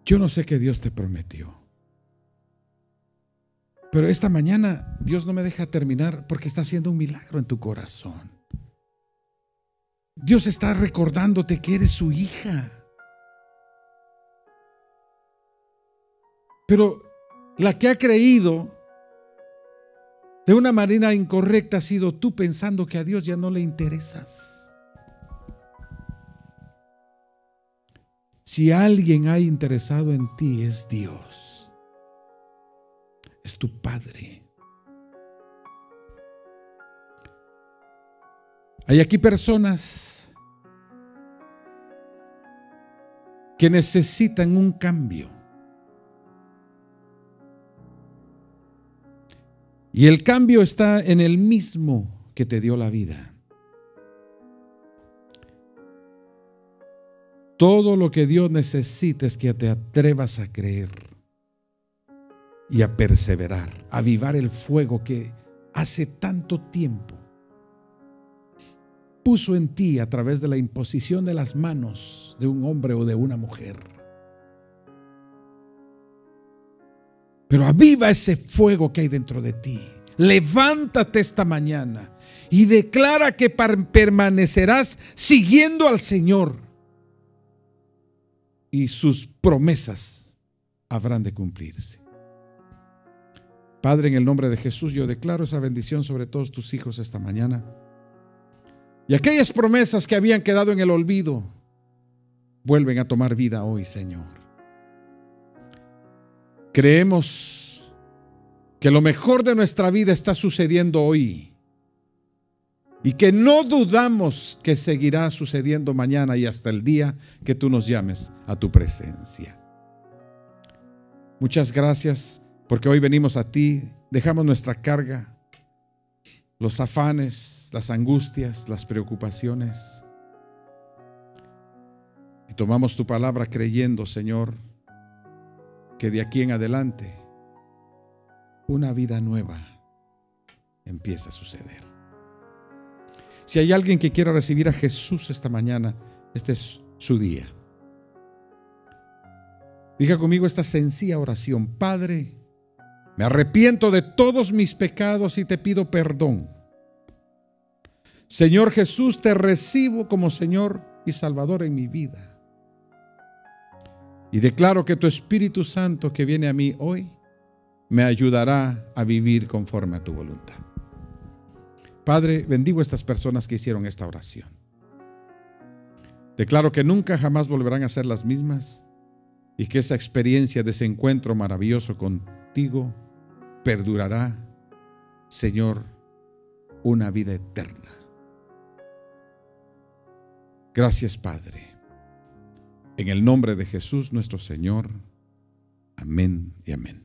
Yo no sé qué Dios te prometió. Pero esta mañana Dios no me deja terminar porque está haciendo un milagro en tu corazón. Dios está recordándote que eres su hija. Pero la que ha creído de una manera incorrecta ha sido tú pensando que a Dios ya no le interesas. Si alguien ha interesado en ti es Dios. Es tu Padre. Hay aquí personas que necesitan un cambio. Y el cambio está en el mismo que te dio la vida. Todo lo que Dios necesita es que te atrevas a creer y a perseverar, a avivar el fuego que hace tanto tiempo puso en ti a través de la imposición de las manos de un hombre o de una mujer. Pero aviva ese fuego que hay dentro de ti. Levántate esta mañana y declara que permanecerás siguiendo al Señor y sus promesas habrán de cumplirse. Padre, en el nombre de Jesús, yo declaro esa bendición sobre todos tus hijos esta mañana. Y aquellas promesas que habían quedado en el olvido, vuelven a tomar vida hoy, Señor. Creemos que lo mejor de nuestra vida está sucediendo hoy y que no dudamos que seguirá sucediendo mañana y hasta el día que tú nos llames a tu presencia. Muchas gracias porque hoy venimos a ti, dejamos nuestra carga, los afanes, las angustias, las preocupaciones. Y tomamos tu palabra creyendo, Señor, que de aquí en adelante una vida nueva empieza a suceder. Si hay alguien que quiera recibir a Jesús esta mañana, este es su día. Diga conmigo esta sencilla oración. Padre, me arrepiento de todos mis pecados y te pido perdón. Señor Jesús, te recibo como Señor y Salvador en mi vida. Y declaro que tu Espíritu Santo que viene a mí hoy me ayudará a vivir conforme a tu voluntad. Padre, bendigo a estas personas que hicieron esta oración. Declaro que nunca jamás volverán a ser las mismas y que esa experiencia de ese encuentro maravilloso contigo perdurará, Señor, una vida eterna. Gracias, Padre. En el nombre de Jesús nuestro Señor. Amén y amén.